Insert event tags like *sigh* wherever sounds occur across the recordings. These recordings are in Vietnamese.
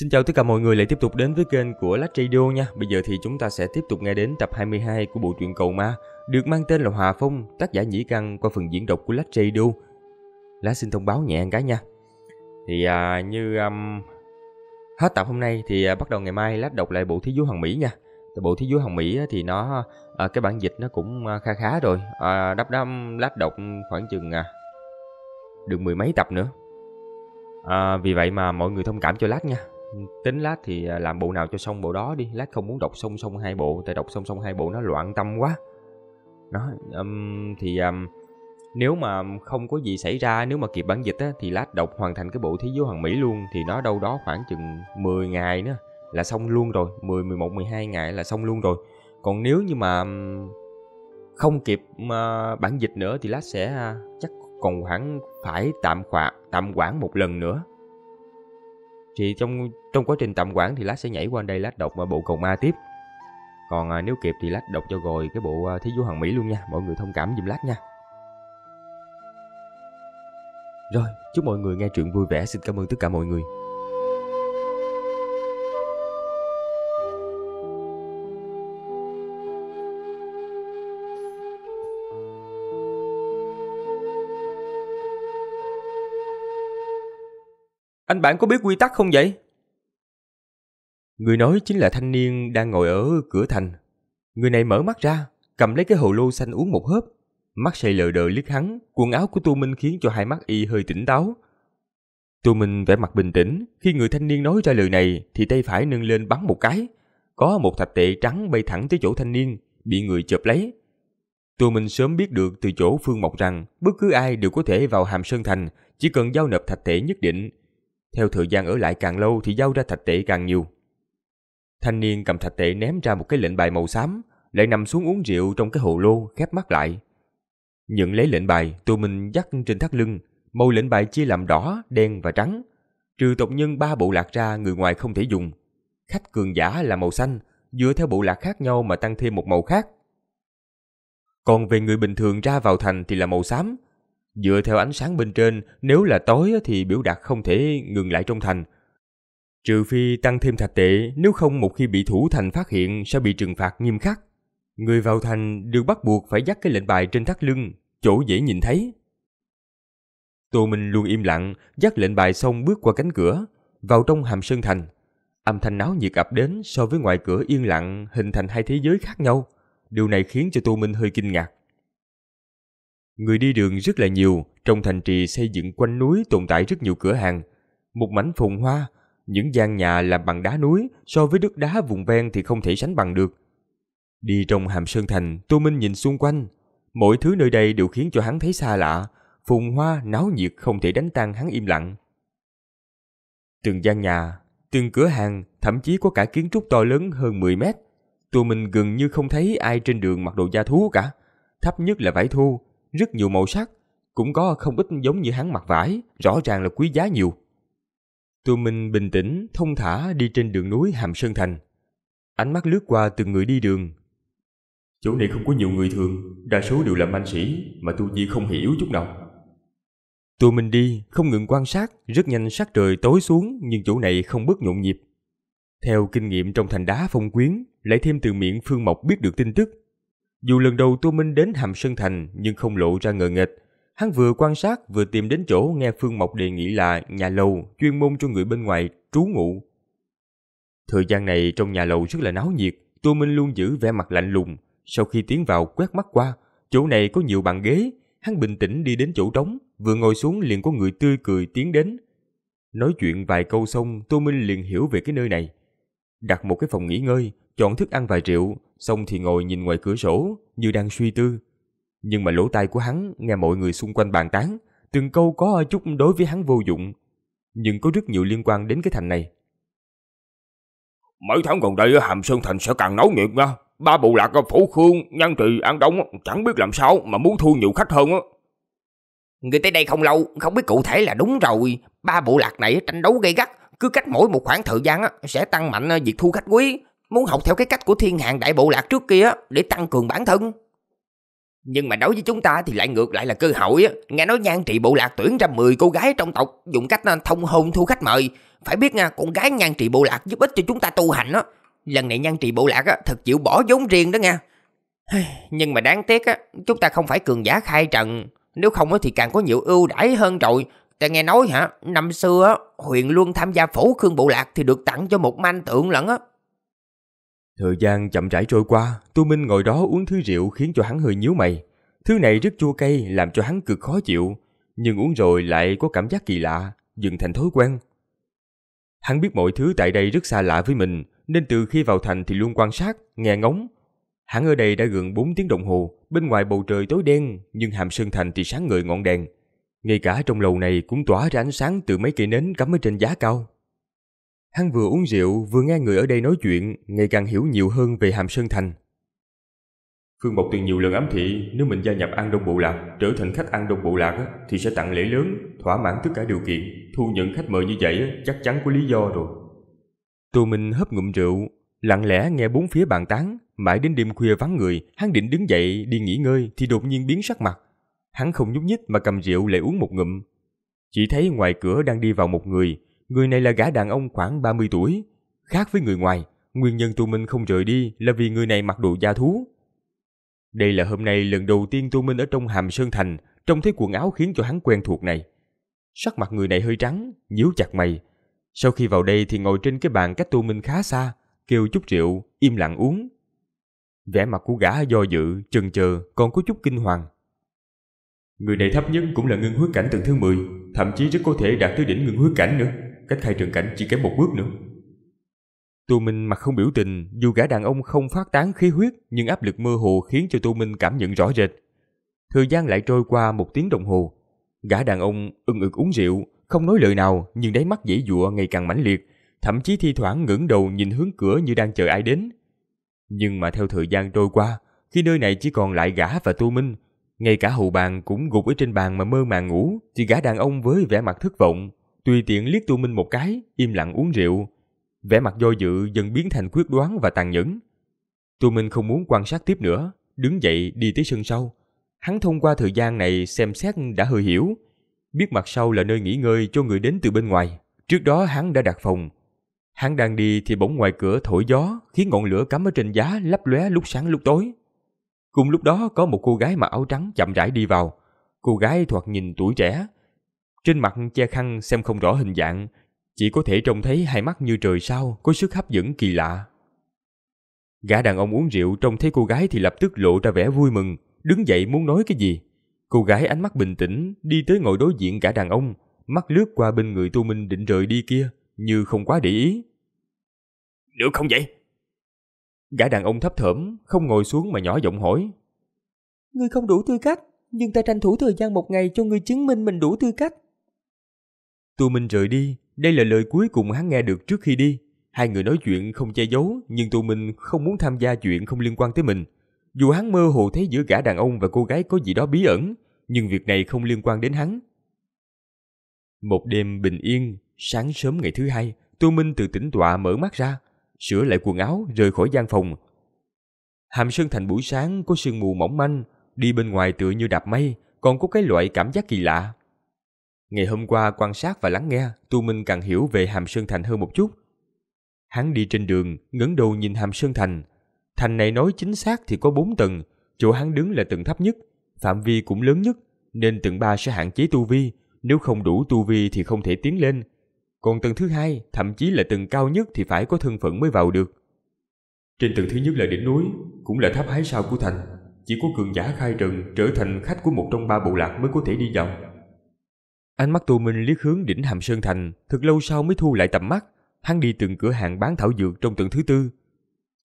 Xin chào tất cả mọi người lại tiếp tục đến với kênh của Lách Radio nha. Bây giờ thì chúng ta sẽ tiếp tục nghe đến tập 22 của bộ truyện Cầu Ma, được mang tên là Hòa Phong, tác giả Nhĩ Căn qua phần diễn đọc của Lách Radio. Lá xin thông báo nhẹ cái nha. Thì à, như um, hết tập hôm nay thì à, bắt đầu ngày mai lát đọc lại bộ thế Vũ Hoàng Mỹ nha. Bộ thế Vũ Hoàng Mỹ thì nó à, cái bản dịch nó cũng à, kha khá rồi, à, đắp đâm Lách đọc khoảng chừng à, được mười mấy tập nữa. À, vì vậy mà mọi người thông cảm cho lát nha tính lát thì à, làm bộ nào cho xong bộ đó đi lát không muốn đọc xong xong hai bộ tại đọc xong xong hai bộ nó loạn tâm quá nó um, thì um, nếu mà không có gì xảy ra nếu mà kịp bản dịch á, thì lát đọc hoàn thành cái bộ thế giới hoàng mỹ luôn thì nó đâu đó khoảng chừng 10 ngày nữa là xong luôn rồi 10 11 12 ngày là xong luôn rồi còn nếu như mà không kịp mà bản dịch nữa thì lát sẽ à, chắc còn khoảng phải tạm khoảng tạm quản một lần nữa thì trong trong quá trình tạm quản thì lát sẽ nhảy qua đây lát đọc ờ, bộ cầu ma tiếp. Còn ờ, nếu kịp thì lát đọc cho rồi cái bộ à, Thí vũ hoàng Mỹ luôn nha, mọi người thông cảm dùm lát nha. Rồi, chúc mọi người nghe chuyện vui vẻ, xin cảm ơn tất cả mọi người. Anh bạn có biết quy tắc không vậy? Người nói chính là thanh niên đang ngồi ở cửa thành. Người này mở mắt ra, cầm lấy cái hồ lô xanh uống một hớp. Mắt say lờ đờ liếc hắn, quần áo của Tu Minh khiến cho hai mắt y hơi tỉnh táo. Tu Minh vẻ mặt bình tĩnh, khi người thanh niên nói ra lời này thì tay phải nâng lên bắn một cái. Có một thạch tệ trắng bay thẳng tới chỗ thanh niên, bị người chộp lấy. Tu Minh sớm biết được từ chỗ Phương Mộc rằng bất cứ ai đều có thể vào Hàm Sơn Thành, chỉ cần giao nộp thạch tệ nhất định. Theo thời gian ở lại càng lâu thì giao ra thạch tệ càng nhiều. Thanh niên cầm thạch tệ ném ra một cái lệnh bài màu xám, lại nằm xuống uống rượu trong cái hồ lô khép mắt lại. Nhận lấy lệnh bài, tụi mình dắt trên thắt lưng, màu lệnh bài chia làm đỏ, đen và trắng. Trừ tộc nhân ba bộ lạc ra người ngoài không thể dùng. Khách cường giả là màu xanh, dựa theo bộ lạc khác nhau mà tăng thêm một màu khác. Còn về người bình thường ra vào thành thì là màu xám. Dựa theo ánh sáng bên trên, nếu là tối thì biểu đạt không thể ngừng lại trong thành, Trừ phi tăng thêm thạch tệ, nếu không một khi bị thủ thành phát hiện sẽ bị trừng phạt nghiêm khắc. Người vào thành được bắt buộc phải dắt cái lệnh bài trên thắt lưng, chỗ dễ nhìn thấy. Tô Minh luôn im lặng, dắt lệnh bài xong bước qua cánh cửa, vào trong hàm sơn thành. Âm thanh náo nhiệt ập đến so với ngoài cửa yên lặng hình thành hai thế giới khác nhau. Điều này khiến cho Tô Minh hơi kinh ngạc. Người đi đường rất là nhiều, trong thành trì xây dựng quanh núi tồn tại rất nhiều cửa hàng. Một mảnh phồn hoa, những gian nhà làm bằng đá núi so với đất đá vùng ven thì không thể sánh bằng được. Đi trong hàm sơn thành, Tô Minh nhìn xung quanh. mọi thứ nơi đây đều khiến cho hắn thấy xa lạ. Phùng hoa, náo nhiệt không thể đánh tan hắn im lặng. Từng gian nhà, từng cửa hàng, thậm chí có cả kiến trúc to lớn hơn 10 mét. Tô Minh gần như không thấy ai trên đường mặc đồ da thú cả. Thấp nhất là vải thô, rất nhiều màu sắc. Cũng có không ít giống như hắn mặc vải, rõ ràng là quý giá nhiều tô minh bình tĩnh, thông thả đi trên đường núi Hàm Sơn Thành. Ánh mắt lướt qua từng người đi đường. Chỗ này không có nhiều người thường, đa số đều là manh sĩ mà Tu Di không hiểu chút nào. tô minh đi, không ngừng quan sát, rất nhanh sắc trời tối xuống nhưng chỗ này không bớt nhộn nhịp. Theo kinh nghiệm trong thành đá phong quyến, lại thêm từ miệng Phương Mộc biết được tin tức. Dù lần đầu Tô Minh đến Hàm Sơn Thành nhưng không lộ ra ngờ nghệch, Hắn vừa quan sát vừa tìm đến chỗ nghe Phương Mộc đề nghị là nhà lầu chuyên môn cho người bên ngoài trú ngụ. Thời gian này trong nhà lầu rất là náo nhiệt, Tô Minh luôn giữ vẻ mặt lạnh lùng. Sau khi tiến vào quét mắt qua, chỗ này có nhiều bàn ghế, hắn bình tĩnh đi đến chỗ trống, vừa ngồi xuống liền có người tươi cười tiến đến. Nói chuyện vài câu xong, Tô Minh liền hiểu về cái nơi này. Đặt một cái phòng nghỉ ngơi, chọn thức ăn vài rượu, xong thì ngồi nhìn ngoài cửa sổ, như đang suy tư. Nhưng mà lỗ tai của hắn nghe mọi người xung quanh bàn tán, từng câu có chút đối với hắn vô dụng, nhưng có rất nhiều liên quan đến cái thành này. Mấy tháng gần đây ở Hàm Sơn Thành sẽ càng náo nhiệt nha. Ba bộ lạc ở phủ Khương, nhân Trì, An Đông chẳng biết làm sao mà muốn thu nhiều khách hơn Người tới đây không lâu, không biết cụ thể là đúng rồi. Ba bộ lạc này tranh đấu gay gắt, cứ cách mỗi một khoảng thời gian sẽ tăng mạnh ờ, việc thu khách quý. Muốn học theo cái cách của thiên hạng đại bộ lạc trước kia để tăng cường bản thân. Nhưng mà đối với chúng ta thì lại ngược lại là cơ hội á. Nghe nói nhan trị bộ lạc tuyển ra 10 cô gái trong tộc dùng cách à, thông hôn thu khách mời. Phải biết nha, à, con gái nhan trị bộ lạc giúp ích cho chúng ta tu hành á. Lần này nhan trị bộ lạc á, à, thật chịu bỏ vốn riêng đó nha. Nhưng mà đáng tiếc á, chúng ta không phải cường giả khai trận Nếu không á, thì càng có nhiều ưu đãi hơn rồi. Ta nghe nói hả, năm xưa á, Huyền luôn tham gia phủ khương bộ lạc thì được tặng cho một manh tượng lẫn á. Thời gian chậm rãi trôi qua, Tu Minh ngồi đó uống thứ rượu khiến cho hắn hơi nhíu mày. Thứ này rất chua cay làm cho hắn cực khó chịu, nhưng uống rồi lại có cảm giác kỳ lạ, dần thành thói quen. Hắn biết mọi thứ tại đây rất xa lạ với mình, nên từ khi vào thành thì luôn quan sát, nghe ngóng. Hắn ở đây đã gần 4 tiếng đồng hồ, bên ngoài bầu trời tối đen, nhưng hàm sơn thành thì sáng ngời ngọn đèn. Ngay cả trong lầu này cũng tỏa ra ánh sáng từ mấy cây nến cắm ở trên giá cao. Hắn vừa uống rượu, vừa nghe người ở đây nói chuyện, ngày càng hiểu nhiều hơn về Hàm Sơn Thành. Phương Mộc từng nhiều lần ám thị nếu mình gia nhập An Đông Bộ Lạc, trở thành khách An Đông Bộ Lạc thì sẽ tặng lễ lớn, thỏa mãn tất cả điều kiện, thu nhận khách mời như vậy chắc chắn có lý do rồi. Tô Minh hấp ngụm rượu, lặng lẽ nghe bốn phía bàn tán, mãi đến đêm khuya vắng người, hắn định đứng dậy đi nghỉ ngơi thì đột nhiên biến sắc mặt. Hắn không nhúc nhích mà cầm rượu lại uống một ngụm. Chỉ thấy ngoài cửa đang đi vào một người, Người này là gã đàn ông khoảng 30 tuổi. Khác với người ngoài, nguyên nhân Tô Minh không rời đi là vì người này mặc đồ da thú. Đây là hôm nay lần đầu tiên Tô Minh ở trong hàm Sơn Thành, trông thấy quần áo khiến cho hắn quen thuộc này. Sắc mặt người này hơi trắng, nhíu chặt mày. Sau khi vào đây thì ngồi trên cái bàn cách Tô Minh khá xa, kêu chút rượu, im lặng uống. Vẻ mặt của gã do dự, chần chờ, còn có chút kinh hoàng. Người này thấp nhất cũng là ngưng huyết cảnh tầng thứ 10, thậm chí rất có thể đạt tới đỉnh ngưng huyết cảnh nữa cách khai trường cảnh chỉ kém một bước nữa. Tô Minh mặt không biểu tình, dù gã đàn ông không phát tán khí huyết, nhưng áp lực mơ hồ khiến cho Tô Minh cảm nhận rõ rệt. Thời gian lại trôi qua một tiếng đồng hồ. Gã đàn ông ưng ực uống rượu, không nói lời nào nhưng đáy mắt dễ dụa ngày càng mãnh liệt, thậm chí thi thoảng ngẩng đầu nhìn hướng cửa như đang chờ ai đến. Nhưng mà theo thời gian trôi qua, khi nơi này chỉ còn lại gã và Tô Minh, ngay cả hầu bàn cũng gục ở trên bàn mà mơ màng ngủ, thì gã đàn ông với vẻ mặt thất vọng, tùy tiện liếc tu minh một cái, im lặng uống rượu. Vẻ mặt do dự dần biến thành quyết đoán và tàn nhẫn. Tu minh không muốn quan sát tiếp nữa, đứng dậy đi tới sân sau. Hắn thông qua thời gian này xem xét đã hơi hiểu, biết mặt sau là nơi nghỉ ngơi cho người đến từ bên ngoài. Trước đó hắn đã đặt phòng. Hắn đang đi thì bỗng ngoài cửa thổi gió, khiến ngọn lửa cắm ở trên giá lấp lóe lúc sáng lúc tối. Cùng lúc đó có một cô gái mặc áo trắng chậm rãi đi vào. Cô gái thoạt nhìn tuổi trẻ, trên mặt che khăn xem không rõ hình dạng, chỉ có thể trông thấy hai mắt như trời sao có sức hấp dẫn kỳ lạ. Gã đàn ông uống rượu trông thấy cô gái thì lập tức lộ ra vẻ vui mừng, đứng dậy muốn nói cái gì. Cô gái ánh mắt bình tĩnh đi tới ngồi đối diện gã đàn ông, mắt lướt qua bên người Tu Minh định rời đi kia, như không quá để ý. Được không vậy? Gã đàn ông thấp thởm, không ngồi xuống mà nhỏ giọng hỏi. Ngươi không đủ tư cách, nhưng ta tranh thủ thời gian một ngày cho ngươi chứng minh mình đủ tư cách. Tụi minh rời đi, đây là lời cuối cùng hắn nghe được trước khi đi. Hai người nói chuyện không che giấu, nhưng tụi minh không muốn tham gia chuyện không liên quan tới mình. Dù hắn mơ hồ thấy giữa gã đàn ông và cô gái có gì đó bí ẩn, nhưng việc này không liên quan đến hắn. Một đêm bình yên, sáng sớm ngày thứ hai, Tô Minh từ tỉnh tọa mở mắt ra, sửa lại quần áo rời khỏi gian phòng. Hàm Sơn Thành buổi sáng có sương mù mỏng manh, đi bên ngoài tựa như đạp mây, còn có cái loại cảm giác kỳ lạ. Ngày hôm qua quan sát và lắng nghe, Tu Minh càng hiểu về Hàm Sơn Thành hơn một chút. Hắn đi trên đường, ngẩng đầu nhìn Hàm Sơn Thành. Thành này nói chính xác thì có 4 tầng, chỗ hắn đứng là tầng thấp nhất, phạm vi cũng lớn nhất, nên tầng 3 sẽ hạn chế tu vi, nếu không đủ tu vi thì không thể tiến lên. Còn tầng thứ hai, thậm chí là tầng cao nhất thì phải có thân phận mới vào được. Trên tầng thứ nhất là đỉnh núi, cũng là tháp hái sao của thành. Chỉ có cường giả khai rừng trở thành khách của một trong ba bộ lạc mới có thể đi vào. Ánh mắt Tô Minh liếc hướng đỉnh Hàm Sơn Thành, thật lâu sau mới thu lại tầm mắt. Hắn đi từng cửa hàng bán thảo dược trong tầng thứ tư.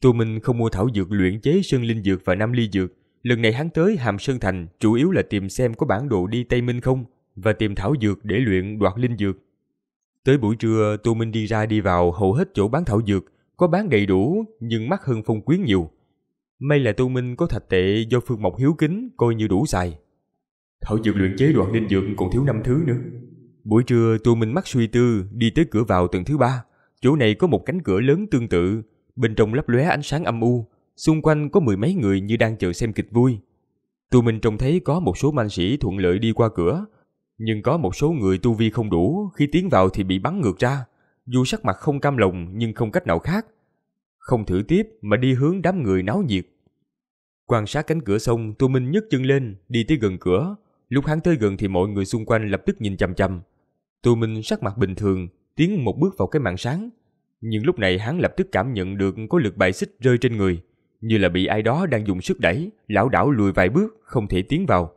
Tô Minh không mua thảo dược luyện chế Sơn Linh Dược và Nam Ly Dược. Lần này hắn tới Hàm Sơn Thành chủ yếu là tìm xem có bản đồ đi Tây Minh không và tìm thảo dược để luyện đoạt linh dược. Tới buổi trưa, Tô Minh đi ra đi vào hầu hết chỗ bán thảo dược, có bán đầy đủ nhưng mắc hơn phong quyến nhiều. May là Tô Minh có thạch tệ do Phương Mộc hiếu kính coi như đủ xài. Thảo dược luyện chế đoạn ninh dược còn thiếu năm thứ nữa. Buổi trưa tôi minh mắt suy tư đi tới cửa vào tầng thứ ba. Chỗ này có một cánh cửa lớn tương tự, bên trong lấp lóe ánh sáng âm u, xung quanh có mười mấy người như đang chờ xem kịch vui. Tụi minh trông thấy có một số man sĩ thuận lợi đi qua cửa, nhưng có một số người tu vi không đủ khi tiến vào thì bị bắn ngược ra, dù sắc mặt không cam lòng nhưng không cách nào khác. Không thử tiếp mà đi hướng đám người náo nhiệt. Quan sát cánh cửa xong, tụi minh nhấc chân lên, đi tới gần cửa, Lúc hắn tới gần thì mọi người xung quanh lập tức nhìn chằm chằm. Tô Minh sắc mặt bình thường, tiến một bước vào cái màn sáng. Nhưng lúc này hắn lập tức cảm nhận được có lực bài xích rơi trên người, như là bị ai đó đang dùng sức đẩy, lão đảo lùi vài bước, không thể tiến vào.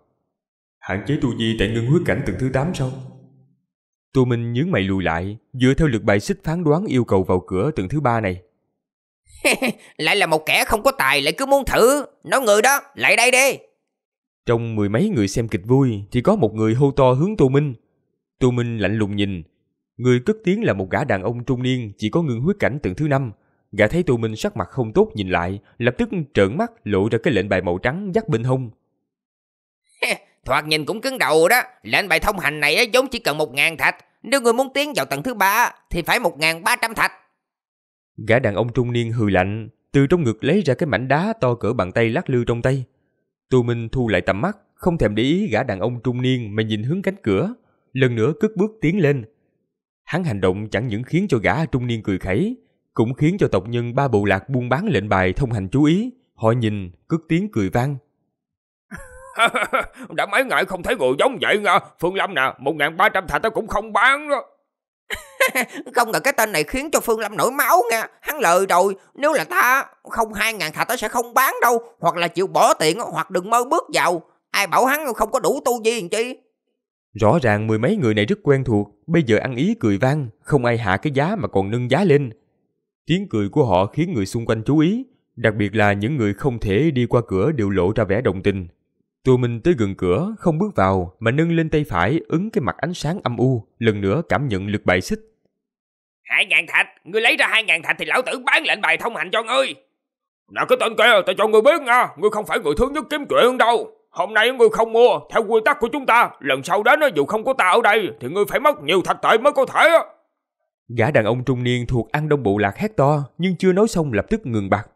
Hạn chế tu di tại ngưng huyết cảnh tầng thứ 8 sao? Tô Minh nhướng mày lùi lại, dựa theo lực bài xích phán đoán yêu cầu vào cửa tầng thứ ba này. *laughs* lại là một kẻ không có tài lại cứ muốn thử, nói người đó, lại đây đi. Trong mười mấy người xem kịch vui thì có một người hô to hướng Tô Minh. Tô Minh lạnh lùng nhìn. Người cất tiếng là một gã đàn ông trung niên chỉ có ngưng huyết cảnh tầng thứ năm. Gã thấy Tô Minh sắc mặt không tốt nhìn lại, lập tức trợn mắt lộ ra cái lệnh bài màu trắng dắt bên hông. Thoạt nhìn cũng cứng đầu đó, lệnh bài thông hành này giống chỉ cần một ngàn thạch. Nếu người muốn tiến vào tầng thứ ba thì phải một ngàn ba trăm thạch. Gã đàn ông trung niên hừ lạnh, từ trong ngực lấy ra cái mảnh đá to cỡ bàn tay lắc lư trong tay. Tu Minh thu lại tầm mắt, không thèm để ý gã đàn ông trung niên mà nhìn hướng cánh cửa, lần nữa cất bước tiến lên. Hắn hành động chẳng những khiến cho gã trung niên cười khẩy, cũng khiến cho tộc nhân ba bộ lạc buôn bán lệnh bài thông hành chú ý, họ nhìn, cất tiếng cười vang. *laughs* đã mấy ngày không thấy người giống vậy nha, Phương Lâm nè, 1.300 thạch ta cũng không bán đó. *laughs* không ngờ cái tên này khiến cho Phương Lâm nổi máu nha. Hắn lời rồi, nếu là ta không hai ngàn thạch ta sẽ không bán đâu. Hoặc là chịu bỏ tiền hoặc đừng mơ bước vào. Ai bảo hắn không có đủ tu gì làm chi. Rõ ràng mười mấy người này rất quen thuộc, bây giờ ăn ý cười vang, không ai hạ cái giá mà còn nâng giá lên. Tiếng cười của họ khiến người xung quanh chú ý, đặc biệt là những người không thể đi qua cửa đều lộ ra vẻ đồng tình. Tô Minh tới gần cửa, không bước vào mà nâng lên tay phải ứng cái mặt ánh sáng âm u, lần nữa cảm nhận lực bại xích Hai ngàn thạch, ngươi lấy ra hai ngàn thạch thì lão tử bán lệnh bài thông hành cho ngươi. Nè cái tên kia, ta cho ngươi biết nha, ngươi không phải người thứ nhất kiếm chuyện đâu. Hôm nay ngươi không mua, theo quy tắc của chúng ta, lần sau đến dù không có ta ở đây thì ngươi phải mất nhiều thạch tệ mới có thể. Gã đàn ông trung niên thuộc ăn đông bộ lạc hét to nhưng chưa nói xong lập tức ngừng bặt.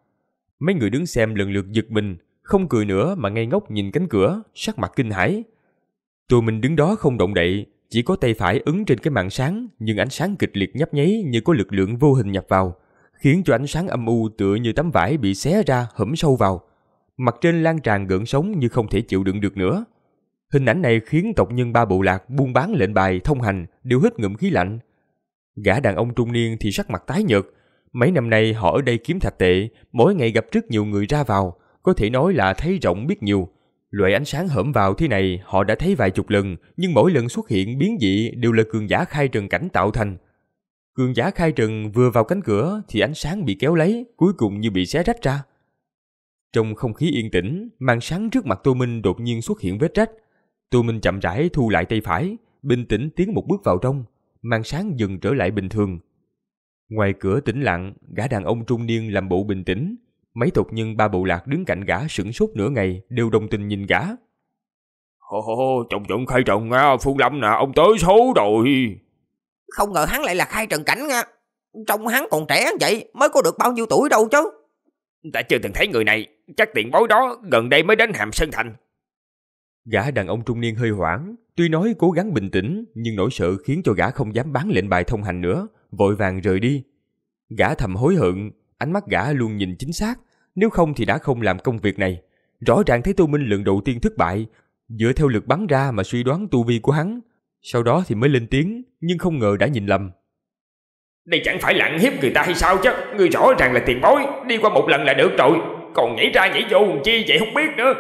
Mấy người đứng xem lần lượt giật mình, không cười nữa mà ngây ngốc nhìn cánh cửa, sắc mặt kinh hãi. Tụi mình đứng đó không động đậy, chỉ có tay phải ứng trên cái màn sáng, nhưng ánh sáng kịch liệt nhấp nháy như có lực lượng vô hình nhập vào, khiến cho ánh sáng âm u tựa như tấm vải bị xé ra hẫm sâu vào. Mặt trên lan tràn gợn sóng như không thể chịu đựng được nữa. Hình ảnh này khiến tộc nhân ba bộ lạc buôn bán lệnh bài thông hành đều hít ngụm khí lạnh. Gã đàn ông trung niên thì sắc mặt tái nhợt. Mấy năm nay họ ở đây kiếm thạch tệ, mỗi ngày gặp rất nhiều người ra vào, có thể nói là thấy rộng biết nhiều. Loại ánh sáng hởm vào thế này họ đã thấy vài chục lần, nhưng mỗi lần xuất hiện biến dị đều là cường giả khai trần cảnh tạo thành. Cường giả khai trần vừa vào cánh cửa thì ánh sáng bị kéo lấy, cuối cùng như bị xé rách ra. Trong không khí yên tĩnh, màn sáng trước mặt Tô Minh đột nhiên xuất hiện vết rách. Tô Minh chậm rãi thu lại tay phải, bình tĩnh tiến một bước vào trong, màn sáng dừng trở lại bình thường. Ngoài cửa tĩnh lặng, gã đàn ông trung niên làm bộ bình tĩnh, Mấy tục nhân ba bộ lạc đứng cạnh gã sửng sốt nửa ngày đều đồng tình nhìn gã. Ồ, oh, trồng trồng khai trận á, Phương Lâm nè, ông tới số rồi. Không ngờ hắn lại là khai trận cảnh nha. Trông hắn còn trẻ vậy, mới có được bao nhiêu tuổi đâu chứ. Ta chưa từng thấy người này, chắc tiện bối đó gần đây mới đến Hàm Sơn Thành. Gã đàn ông trung niên hơi hoảng, tuy nói cố gắng bình tĩnh nhưng nỗi sợ khiến cho gã không dám bán lệnh bài thông hành nữa, vội vàng rời đi. Gã thầm hối hận Ánh mắt gã luôn nhìn chính xác, nếu không thì đã không làm công việc này. Rõ ràng thấy Tô Minh lần đầu tiên thất bại, dựa theo lực bắn ra mà suy đoán tu vi của hắn. Sau đó thì mới lên tiếng, nhưng không ngờ đã nhìn lầm. Đây chẳng phải lặng hiếp người ta hay sao chứ, người rõ ràng là tiền bối, đi qua một lần là được rồi, còn nhảy ra nhảy vô làm chi vậy không biết nữa.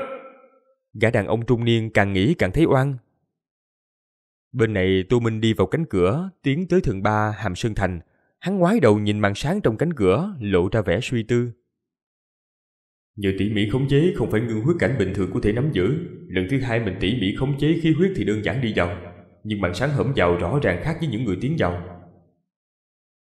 Gã đàn ông trung niên càng nghĩ càng thấy oan. Bên này Tô Minh đi vào cánh cửa, tiến tới thượng ba Hàm Sơn Thành, hắn ngoái đầu nhìn màn sáng trong cánh cửa, lộ ra vẻ suy tư. Nhờ tỉ mỉ khống chế không phải ngưng huyết cảnh bình thường có thể nắm giữ, lần thứ hai mình tỉ mỉ khống chế khí huyết thì đơn giản đi vào, nhưng màn sáng hõm vào rõ ràng khác với những người tiến vào.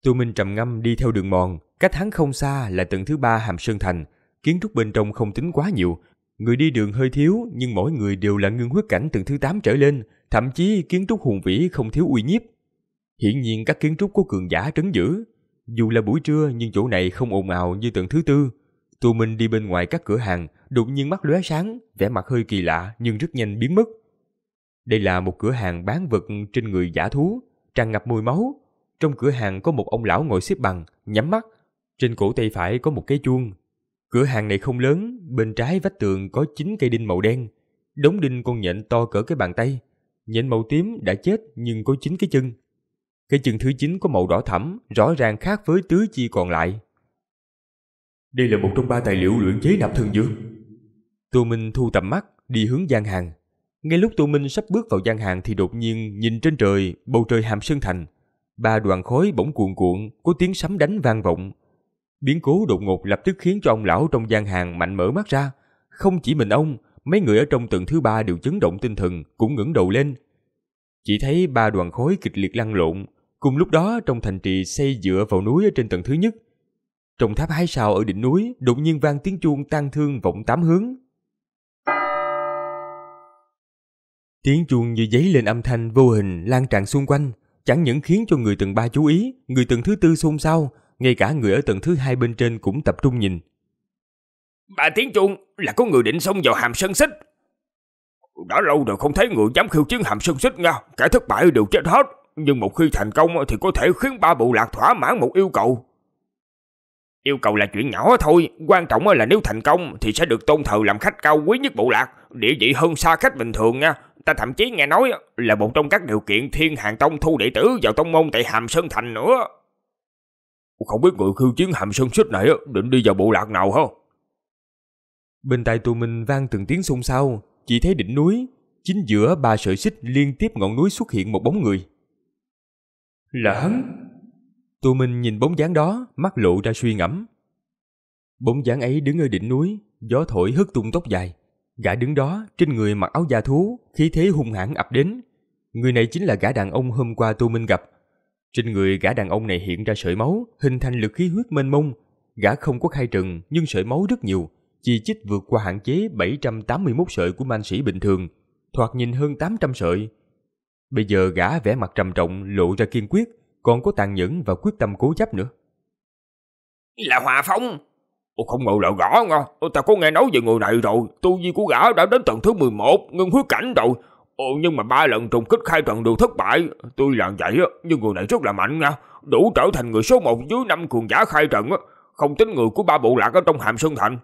Tu Minh trầm ngâm đi theo đường mòn, cách hắn không xa là tầng thứ ba Hàm Sơn Thành, kiến trúc bên trong không tính quá nhiều, người đi đường hơi thiếu nhưng mỗi người đều là ngưng huyết cảnh tầng thứ 8 trở lên, thậm chí kiến trúc hùng vĩ không thiếu uy nhiếp, Hiển nhiên các kiến trúc của cường giả trấn giữ. Dù là buổi trưa nhưng chỗ này không ồn ào như tầng thứ tư. tù Minh đi bên ngoài các cửa hàng, đột nhiên mắt lóe sáng, vẻ mặt hơi kỳ lạ nhưng rất nhanh biến mất. Đây là một cửa hàng bán vật trên người giả thú, tràn ngập mùi máu. Trong cửa hàng có một ông lão ngồi xếp bằng, nhắm mắt. Trên cổ tay phải có một cái chuông. Cửa hàng này không lớn, bên trái vách tường có chín cây đinh màu đen. Đống đinh con nhện to cỡ cái bàn tay. Nhện màu tím đã chết nhưng có chín cái chân. Cái chừng thứ 9 có màu đỏ thẫm, rõ ràng khác với tứ chi còn lại. Đây là một trong ba tài liệu luyện chế nạp thân dược. Tô Minh thu tầm mắt, đi hướng gian hàng. Ngay lúc Tô Minh sắp bước vào gian hàng thì đột nhiên nhìn trên trời, bầu trời hàm sơn thành. Ba đoàn khối bỗng cuộn cuộn, có tiếng sấm đánh vang vọng. Biến cố đột ngột lập tức khiến cho ông lão trong gian hàng mạnh mở mắt ra. Không chỉ mình ông, mấy người ở trong tầng thứ ba đều chấn động tinh thần, cũng ngẩng đầu lên. Chỉ thấy ba đoàn khối kịch liệt lăn lộn, Cùng lúc đó trong thành trì xây dựa vào núi ở trên tầng thứ nhất. Trong tháp hai sao ở đỉnh núi đột nhiên vang tiếng chuông tang thương vọng tám hướng. Tiếng chuông như giấy lên âm thanh vô hình lan tràn xung quanh, chẳng những khiến cho người tầng ba chú ý, người tầng thứ tư xôn xao, ngay cả người ở tầng thứ hai bên trên cũng tập trung nhìn. Ba tiếng chuông là có người định xông vào hàm sân xích. Đã lâu rồi không thấy người dám khiêu chiến hàm sân xích nha, kẻ thất bại đều chết hết nhưng một khi thành công thì có thể khiến ba bộ lạc thỏa mãn một yêu cầu. Yêu cầu là chuyện nhỏ thôi, quan trọng là nếu thành công thì sẽ được tôn thờ làm khách cao quý nhất bộ lạc, địa vị hơn xa khách bình thường nha. Ta thậm chí nghe nói là một trong các điều kiện thiên hàng tông thu đệ tử vào tông môn tại Hàm Sơn Thành nữa. Không biết người khiêu chiến Hàm Sơn Xích này định đi vào bộ lạc nào không? Bên tai tụi mình vang từng tiếng xung xao, chỉ thấy đỉnh núi, chính giữa ba sợi xích liên tiếp ngọn núi xuất hiện một bóng người. Là hắn. Tù Minh nhìn bóng dáng đó, mắt lộ ra suy ngẫm. Bóng dáng ấy đứng ở đỉnh núi, gió thổi hất tung tóc dài. Gã đứng đó, trên người mặc áo da thú, khí thế hung hãn ập đến. Người này chính là gã đàn ông hôm qua Tô Minh gặp. Trên người gã đàn ông này hiện ra sợi máu, hình thành lực khí huyết mênh mông. Gã không có khai trừng, nhưng sợi máu rất nhiều, chỉ chích vượt qua hạn chế 781 sợi của man sĩ bình thường, thoạt nhìn hơn 800 sợi, Bây giờ gã vẻ mặt trầm trọng lộ ra kiên quyết, còn có tàn nhẫn và quyết tâm cố chấp nữa. Là Hòa Phong! ô không ngờ là gõ ngon, ta có nghe nói về người này rồi, tu vi của gã đã đến tầng thứ 11, ngưng huyết cảnh rồi. Ồ, nhưng mà ba lần trùng kích khai trận đều thất bại, tuy là vậy nhưng người này rất là mạnh nha, đủ trở thành người số 1 dưới năm cường giả khai trận á, không tính người của ba bộ lạc ở trong Hàm Sơn Thành.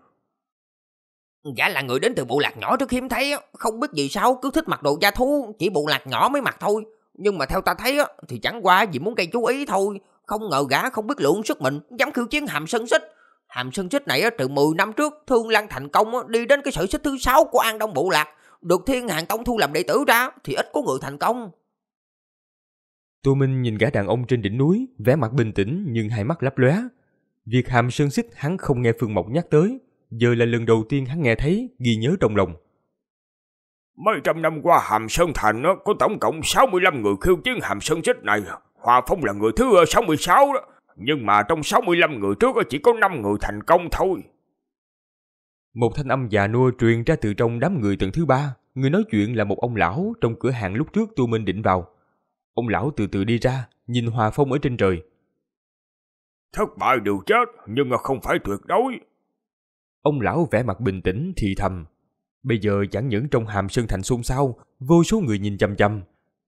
Gã là người đến từ bộ lạc nhỏ rất hiếm thấy, không biết vì sao cứ thích mặc đồ da thú, chỉ bộ lạc nhỏ mới mặc thôi. Nhưng mà theo ta thấy thì chẳng qua vì muốn gây chú ý thôi, không ngờ gã không biết lượng sức mình, dám khiêu chiến hàm sân xích. Hàm sân xích này từ 10 năm trước, Thương Lan thành công đi đến cái sở xích thứ sáu của An Đông Bộ Lạc, được Thiên Hàng Tông thu làm đệ tử ra thì ít có người thành công. Tô Minh nhìn gã đàn ông trên đỉnh núi, vẻ mặt bình tĩnh nhưng hai mắt lấp lóe. Việc Hàm Sơn Xích hắn không nghe Phương Mộc nhắc tới, giờ là lần đầu tiên hắn nghe thấy, ghi nhớ trong lòng. Mấy trăm năm qua Hàm Sơn Thành có tổng cộng 65 người khiêu chiến Hàm Sơn chết này. Hòa Phong là người thứ 66 ờ, đó. Nhưng mà trong 65 người trước chỉ có 5 người thành công thôi. Một thanh âm già nua truyền ra từ trong đám người tầng thứ ba. Người nói chuyện là một ông lão trong cửa hàng lúc trước Tu Minh định vào. Ông lão từ từ đi ra, nhìn Hòa Phong ở trên trời. Thất bại đều chết, nhưng mà không phải tuyệt đối. Ông lão vẻ mặt bình tĩnh thì thầm. Bây giờ chẳng những trong hàm sơn thành xôn xao, vô số người nhìn chằm chằm.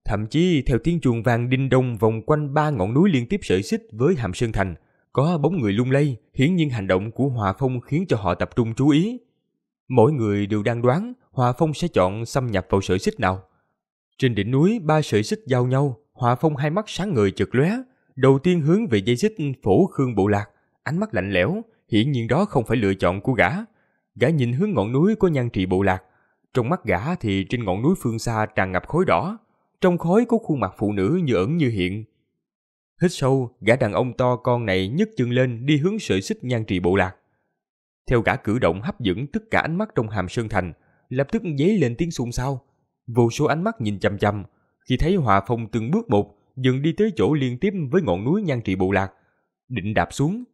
Thậm chí theo tiếng chuông vàng đinh đông vòng quanh ba ngọn núi liên tiếp sợi xích với hàm sơn thành, có bóng người lung lay, hiển nhiên hành động của Hòa Phong khiến cho họ tập trung chú ý. Mỗi người đều đang đoán Hòa Phong sẽ chọn xâm nhập vào sợi xích nào. Trên đỉnh núi ba sợi xích giao nhau, Hòa Phong hai mắt sáng người chợt lóe, đầu tiên hướng về dây xích phổ Khương Bộ Lạc, ánh mắt lạnh lẽo, hiển nhiên đó không phải lựa chọn của gã. Gã nhìn hướng ngọn núi của nhan trị bộ lạc, trong mắt gã thì trên ngọn núi phương xa tràn ngập khói đỏ, trong khói có khuôn mặt phụ nữ như ẩn như hiện. Hít sâu, gã đàn ông to con này nhấc chân lên đi hướng sợi xích nhan trì bộ lạc. Theo gã cử động hấp dẫn tất cả ánh mắt trong hàm sơn thành, lập tức dấy lên tiếng xôn xao. Vô số ánh mắt nhìn chăm chăm. khi thấy Hòa Phong từng bước một dừng đi tới chỗ liên tiếp với ngọn núi nhan trì bộ lạc, định đạp xuống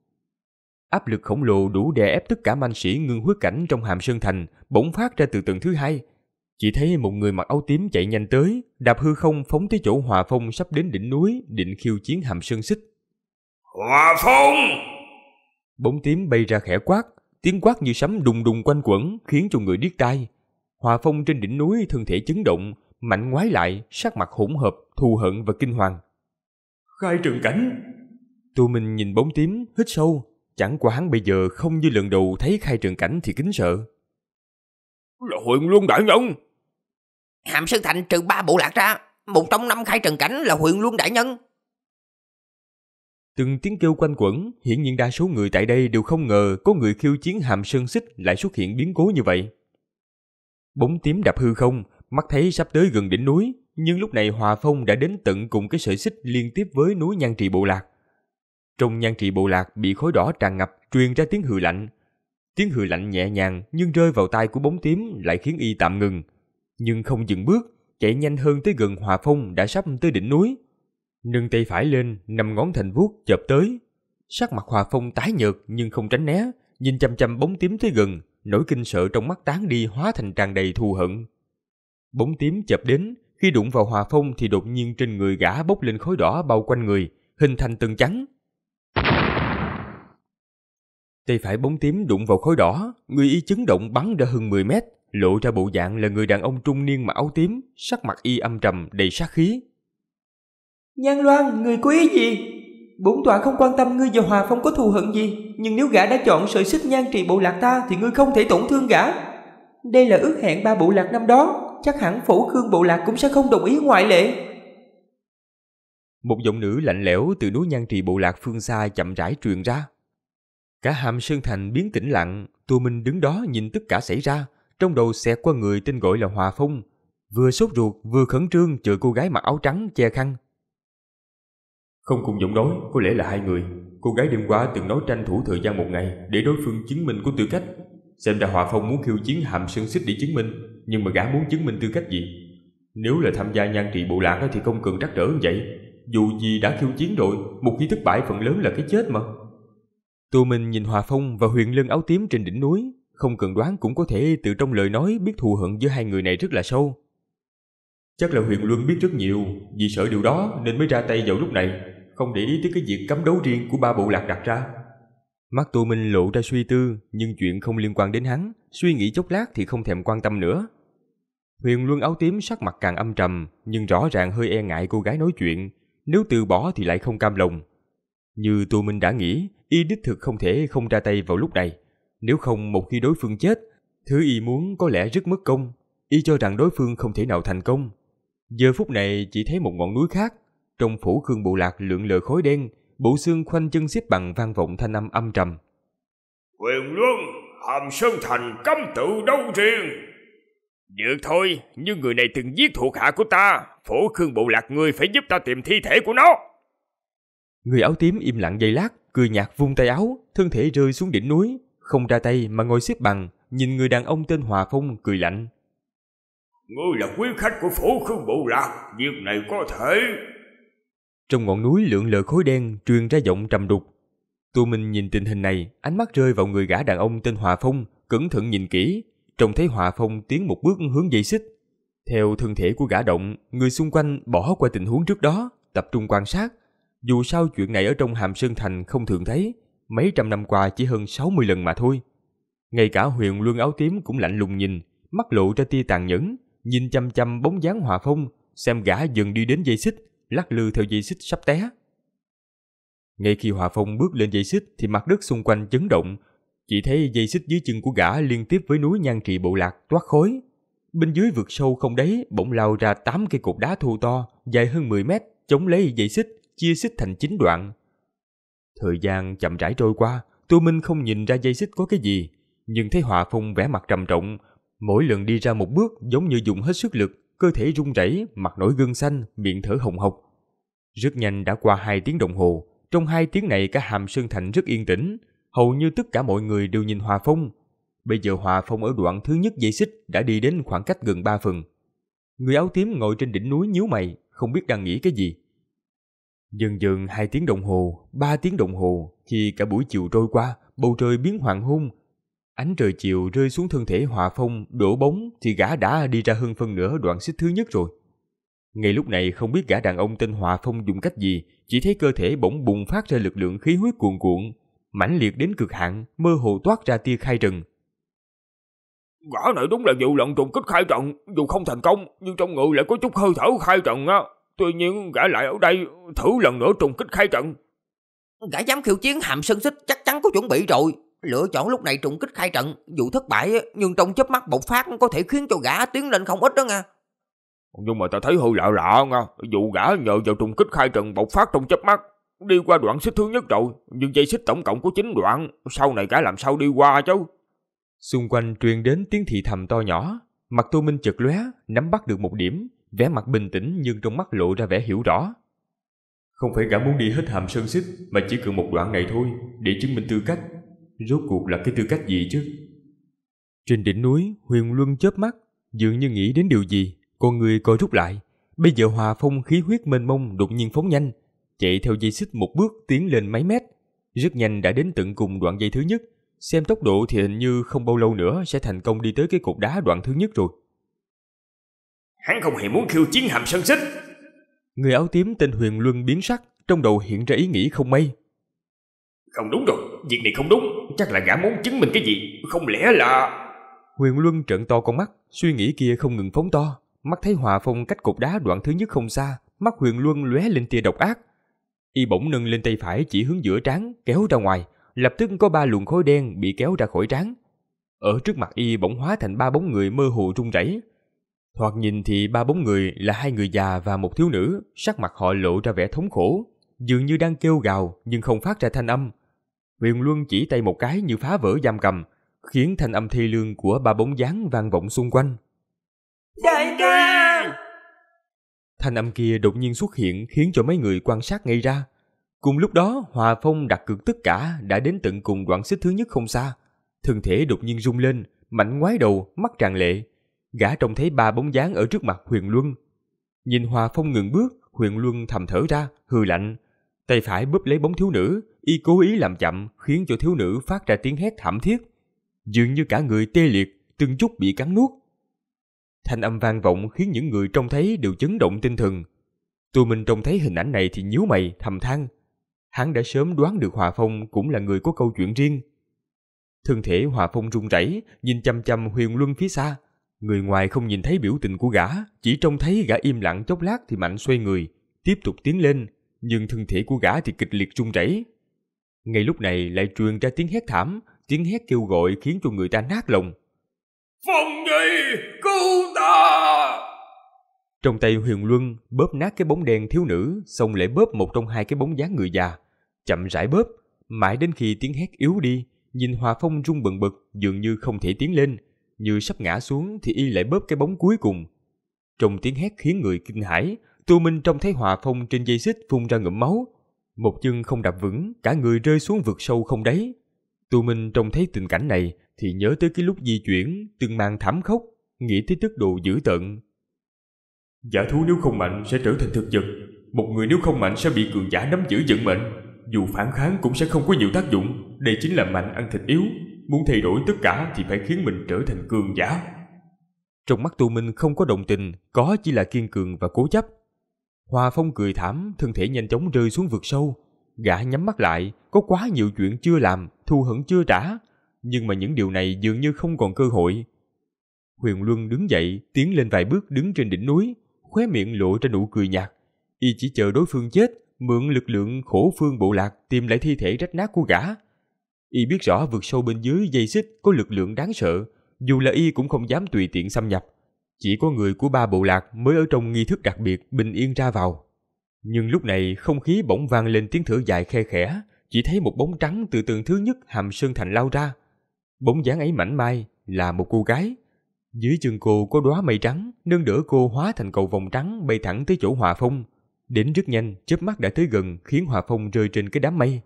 Áp lực khổng lồ đủ đè ép tất cả man sĩ ngưng huyết cảnh trong hàm sơn thành bỗng phát ra từ tầng thứ hai. Chỉ thấy một người mặc áo tím chạy nhanh tới, đạp hư không phóng tới chỗ Hòa Phong sắp đến đỉnh núi, định khiêu chiến hàm sơn xích. Hòa Phong! Bóng tím bay ra khẽ quát, tiếng quát như sấm đùng đùng quanh quẩn khiến cho người điếc tai. Hòa Phong trên đỉnh núi thân thể chấn động, mạnh ngoái lại, sắc mặt hỗn hợp, thù hận và kinh hoàng. Khai trường cảnh! Tụi mình nhìn bóng tím, hít sâu, Chẳng qua hắn bây giờ không như lần đầu thấy khai trường cảnh thì kính sợ. Là huyền luân đại nhân. Hàm Sơn Thành trừ ba bộ lạc ra, một trong năm khai trường cảnh là huyền luân đại nhân. Từng tiếng kêu quanh quẩn, hiển nhiên đa số người tại đây đều không ngờ có người khiêu chiến hàm sơn xích lại xuất hiện biến cố như vậy. Bóng tím đạp hư không, mắt thấy sắp tới gần đỉnh núi, nhưng lúc này hòa phong đã đến tận cùng cái sợi xích liên tiếp với núi nhan trì bộ lạc. Trong nhan trị bộ lạc bị khói đỏ tràn ngập truyền ra tiếng hừ lạnh. Tiếng hừ lạnh nhẹ nhàng nhưng rơi vào tai của bóng tím lại khiến y tạm ngừng. Nhưng không dừng bước, chạy nhanh hơn tới gần hòa phong đã sắp tới đỉnh núi. Nâng tay phải lên, nằm ngón thành vuốt chộp tới. Sắc mặt hòa phong tái nhợt nhưng không tránh né, nhìn chăm chăm bóng tím tới gần, nỗi kinh sợ trong mắt tán đi hóa thành tràn đầy thù hận. Bóng tím chập đến, khi đụng vào hòa phong thì đột nhiên trên người gã bốc lên khối đỏ bao quanh người, hình thành từng trắng. Tay phải bóng tím đụng vào khối đỏ, người y chấn động bắn ra hơn 10 mét, lộ ra bộ dạng là người đàn ông trung niên mặc áo tím, sắc mặt y âm trầm đầy sát khí. Nhan Loan, người có ý gì? Bổn tọa không quan tâm ngươi và Hòa Phong có thù hận gì, nhưng nếu gã đã chọn sợi xích nhan trì bộ lạc ta thì ngươi không thể tổn thương gã. Đây là ước hẹn ba bộ lạc năm đó, chắc hẳn phủ khương bộ lạc cũng sẽ không đồng ý ngoại lệ. Một giọng nữ lạnh lẽo từ núi nhan trì bộ lạc phương xa chậm rãi truyền ra. Cả hàm Sơn Thành biến tĩnh lặng, tụi minh đứng đó nhìn tất cả xảy ra, trong đầu xẹt qua người tên gọi là Hòa Phong. Vừa sốt ruột, vừa khẩn trương chờ cô gái mặc áo trắng che khăn. Không cùng giọng nói, có lẽ là hai người. Cô gái đêm qua từng nói tranh thủ thời gian một ngày để đối phương chứng minh của tư cách. Xem ra Hòa Phong muốn khiêu chiến hàm Sơn Xích để chứng minh, nhưng mà gã muốn chứng minh tư cách gì? Nếu là tham gia nhan trị bộ lạc thì không cần trắc trở như vậy. Dù gì đã khiêu chiến rồi, một khi thất bại phần lớn là cái chết mà. Tô Minh nhìn Hòa Phong và Huyền lưng áo tím trên đỉnh núi, không cần đoán cũng có thể từ trong lời nói biết thù hận giữa hai người này rất là sâu. Chắc là Huyền Luân biết rất nhiều, vì sợ điều đó nên mới ra tay vào lúc này, không để ý tới cái việc cấm đấu riêng của ba bộ lạc đặt ra. Mắt Tô Minh lộ ra suy tư, nhưng chuyện không liên quan đến hắn, suy nghĩ chốc lát thì không thèm quan tâm nữa. Huyền Luân áo tím sắc mặt càng âm trầm, nhưng rõ ràng hơi e ngại cô gái nói chuyện, nếu từ bỏ thì lại không cam lòng. Như Tô Minh đã nghĩ, y đích thực không thể không ra tay vào lúc này. Nếu không một khi đối phương chết, thứ y muốn có lẽ rất mất công. Y cho rằng đối phương không thể nào thành công. Giờ phút này chỉ thấy một ngọn núi khác. Trong phủ Khương Bộ Lạc lượng lờ khói đen, bộ xương khoanh chân xếp bằng vang vọng thanh âm âm trầm. Quyền Luân, Hàm Sơn Thành cấm tự đâu riêng. Được thôi, nhưng người này từng giết thuộc hạ của ta. phủ Khương Bộ Lạc người phải giúp ta tìm thi thể của nó. Người áo tím im lặng giây lát, Cười nhạt vung tay áo, thân thể rơi xuống đỉnh núi, không ra tay mà ngồi xếp bằng, nhìn người đàn ông tên Hòa Phong cười lạnh. Ngươi là quý khách của phủ khương bộ lạc, việc này có thể. Trong ngọn núi lượng lờ khối đen truyền ra giọng trầm đục. Tu Minh nhìn tình hình này, ánh mắt rơi vào người gã đàn ông tên Hòa Phong, cẩn thận nhìn kỹ, trông thấy Hòa Phong tiến một bước hướng dây xích. Theo thân thể của gã động, người xung quanh bỏ qua tình huống trước đó, tập trung quan sát, dù sao chuyện này ở trong hàm Sơn Thành không thường thấy, mấy trăm năm qua chỉ hơn 60 lần mà thôi. Ngay cả huyền luân áo tím cũng lạnh lùng nhìn, mắt lộ ra tia tàn nhẫn, nhìn chăm chăm bóng dáng hòa phong, xem gã dừng đi đến dây xích, lắc lư theo dây xích sắp té. Ngay khi hòa phong bước lên dây xích thì mặt đất xung quanh chấn động, chỉ thấy dây xích dưới chân của gã liên tiếp với núi nhan trị bộ lạc toát khối. Bên dưới vực sâu không đáy bỗng lao ra tám cây cột đá thô to, dài hơn 10 mét, chống lấy dây xích, chia xích thành chín đoạn. Thời gian chậm rãi trôi qua, Tô Minh không nhìn ra dây xích có cái gì, nhưng thấy Hòa Phong vẻ mặt trầm trọng, mỗi lần đi ra một bước giống như dùng hết sức lực, cơ thể run rẩy, mặt nổi gân xanh, miệng thở hồng hộc. Rất nhanh đã qua hai tiếng đồng hồ, trong hai tiếng này cả Hàm Sơn Thành rất yên tĩnh, hầu như tất cả mọi người đều nhìn Hòa Phong. Bây giờ Hòa Phong ở đoạn thứ nhất dây xích đã đi đến khoảng cách gần ba phần. Người áo tím ngồi trên đỉnh núi nhíu mày, không biết đang nghĩ cái gì. Dần dần hai tiếng đồng hồ, ba tiếng đồng hồ, khi cả buổi chiều trôi qua, bầu trời biến hoàng hôn. Ánh trời chiều rơi xuống thân thể hòa phong, đổ bóng thì gã đã đi ra hơn phân nửa đoạn xích thứ nhất rồi. Ngay lúc này không biết gã đàn ông tên Hòa Phong dùng cách gì, chỉ thấy cơ thể bỗng bùng phát ra lực lượng khí huyết cuồn cuộn, mãnh liệt đến cực hạn, mơ hồ toát ra tia khai rừng. Gã này đúng là vụ lận trùng kích khai trận, dù không thành công, nhưng trong ngự lại có chút hơi thở khai trận á. Tuy nhiên gã lại ở đây thử lần nữa trùng kích khai trận. Gã dám khiêu chiến hàm sơn xích chắc chắn có chuẩn bị rồi. Lựa chọn lúc này trùng kích khai trận, dù thất bại nhưng trong chớp mắt bộc phát có thể khiến cho gã tiến lên không ít đó nha. Nhưng mà ta thấy hơi lạ lạ nha, dù gã nhờ vào trùng kích khai trận bộc phát trong chớp mắt, đi qua đoạn xích thứ nhất rồi, nhưng dây xích tổng cộng có 9 đoạn, sau này gã làm sao đi qua chứ? Xung quanh truyền đến tiếng thì thầm to nhỏ, mặt Tô Minh chật lóe, nắm bắt được một điểm, vẻ mặt bình tĩnh nhưng trong mắt lộ ra vẻ hiểu rõ. Không phải gã muốn đi hết hàm sơn xích mà chỉ cần một đoạn này thôi để chứng minh tư cách. Rốt cuộc là cái tư cách gì chứ? Trên đỉnh núi, Huyền Luân chớp mắt, dường như nghĩ đến điều gì, con người co rút lại. Bây giờ hòa phong khí huyết mênh mông đột nhiên phóng nhanh, chạy theo dây xích một bước tiến lên mấy mét. Rất nhanh đã đến tận cùng đoạn dây thứ nhất, xem tốc độ thì hình như không bao lâu nữa sẽ thành công đi tới cái cột đá đoạn thứ nhất rồi hắn không hề muốn khiêu chiến hàm sân xích người áo tím tên huyền luân biến sắc trong đầu hiện ra ý nghĩ không may không đúng rồi việc này không đúng chắc là gã muốn chứng minh cái gì không lẽ là huyền luân trợn to con mắt suy nghĩ kia không ngừng phóng to mắt thấy hòa phong cách cột đá đoạn thứ nhất không xa mắt huyền luân lóe lên tia độc ác y bỗng nâng lên tay phải chỉ hướng giữa trán kéo ra ngoài lập tức có ba luồng khối đen bị kéo ra khỏi trán ở trước mặt y bỗng hóa thành ba bóng người mơ hồ run rẩy Thoạt nhìn thì ba bốn người là hai người già và một thiếu nữ, sắc mặt họ lộ ra vẻ thống khổ, dường như đang kêu gào nhưng không phát ra thanh âm. Huyền Luân chỉ tay một cái như phá vỡ giam cầm, khiến thanh âm thi lương của ba bóng dáng vang vọng xung quanh. Đại ca! Thanh âm kia đột nhiên xuất hiện khiến cho mấy người quan sát ngay ra. Cùng lúc đó, Hòa Phong đặt cược tất cả đã đến tận cùng đoạn xích thứ nhất không xa. Thân thể đột nhiên rung lên, mạnh ngoái đầu, mắt tràn lệ, gã trông thấy ba bóng dáng ở trước mặt Huyền Luân. Nhìn Hòa Phong ngừng bước, Huyền Luân thầm thở ra, hừ lạnh. Tay phải bóp lấy bóng thiếu nữ, y cố ý làm chậm khiến cho thiếu nữ phát ra tiếng hét thảm thiết. Dường như cả người tê liệt, từng chút bị cắn nuốt. Thanh âm vang vọng khiến những người trông thấy đều chấn động tinh thần. Tô mình trông thấy hình ảnh này thì nhíu mày, thầm than. Hắn đã sớm đoán được Hòa Phong cũng là người có câu chuyện riêng. Thân thể Hòa Phong run rẩy, nhìn chăm chăm Huyền Luân phía xa, Người ngoài không nhìn thấy biểu tình của gã, chỉ trông thấy gã im lặng chốc lát thì mạnh xoay người, tiếp tục tiến lên, nhưng thân thể của gã thì kịch liệt rung rẩy. Ngay lúc này lại truyền ra tiếng hét thảm, tiếng hét kêu gọi khiến cho người ta nát lòng. Phong Nhi, cứu ta! Trong tay Huyền Luân bóp nát cái bóng đen thiếu nữ, xong lại bóp một trong hai cái bóng dáng người già. Chậm rãi bóp, mãi đến khi tiếng hét yếu đi, nhìn Hòa Phong rung bần bực dường như không thể tiến lên, như sắp ngã xuống thì y lại bóp cái bóng cuối cùng. Trong tiếng hét khiến người kinh hãi, Tu Minh trông thấy Hòa Phong trên dây xích phun ra ngụm máu. Một chân không đạp vững, cả người rơi xuống vực sâu không đáy. Tu Minh trông thấy tình cảnh này thì nhớ tới cái lúc di chuyển, từng mang thảm khốc, nghĩ tới tức độ dữ tận Giả thú nếu không mạnh sẽ trở thành thực vật, một người nếu không mạnh sẽ bị cường giả nắm giữ vận mệnh, dù phản kháng cũng sẽ không có nhiều tác dụng, đây chính là mạnh ăn thịt yếu, muốn thay đổi tất cả thì phải khiến mình trở thành cường giả. Trong mắt Tu Minh không có đồng tình, có chỉ là kiên cường và cố chấp. hoa Phong cười thảm, thân thể nhanh chóng rơi xuống vực sâu. Gã nhắm mắt lại, có quá nhiều chuyện chưa làm, thù hận chưa trả. Nhưng mà những điều này dường như không còn cơ hội. Huyền Luân đứng dậy, tiến lên vài bước đứng trên đỉnh núi, khóe miệng lộ ra nụ cười nhạt. Y chỉ chờ đối phương chết, mượn lực lượng khổ phương bộ lạc tìm lại thi thể rách nát của gã Y biết rõ vực sâu bên dưới dây xích có lực lượng đáng sợ, dù là Y cũng không dám tùy tiện xâm nhập. Chỉ có người của ba bộ lạc mới ở trong nghi thức đặc biệt bình yên ra vào. Nhưng lúc này không khí bỗng vang lên tiếng thở dài khe khẽ, chỉ thấy một bóng trắng từ tường thứ nhất hầm sơn thành lao ra. Bóng dáng ấy mảnh mai là một cô gái. Dưới chân cô có đóa mây trắng, nâng đỡ cô hóa thành cầu vòng trắng bay thẳng tới chỗ Hòa Phong. Đến rất nhanh, chớp mắt đã tới gần khiến Hòa Phong rơi trên cái đám mây.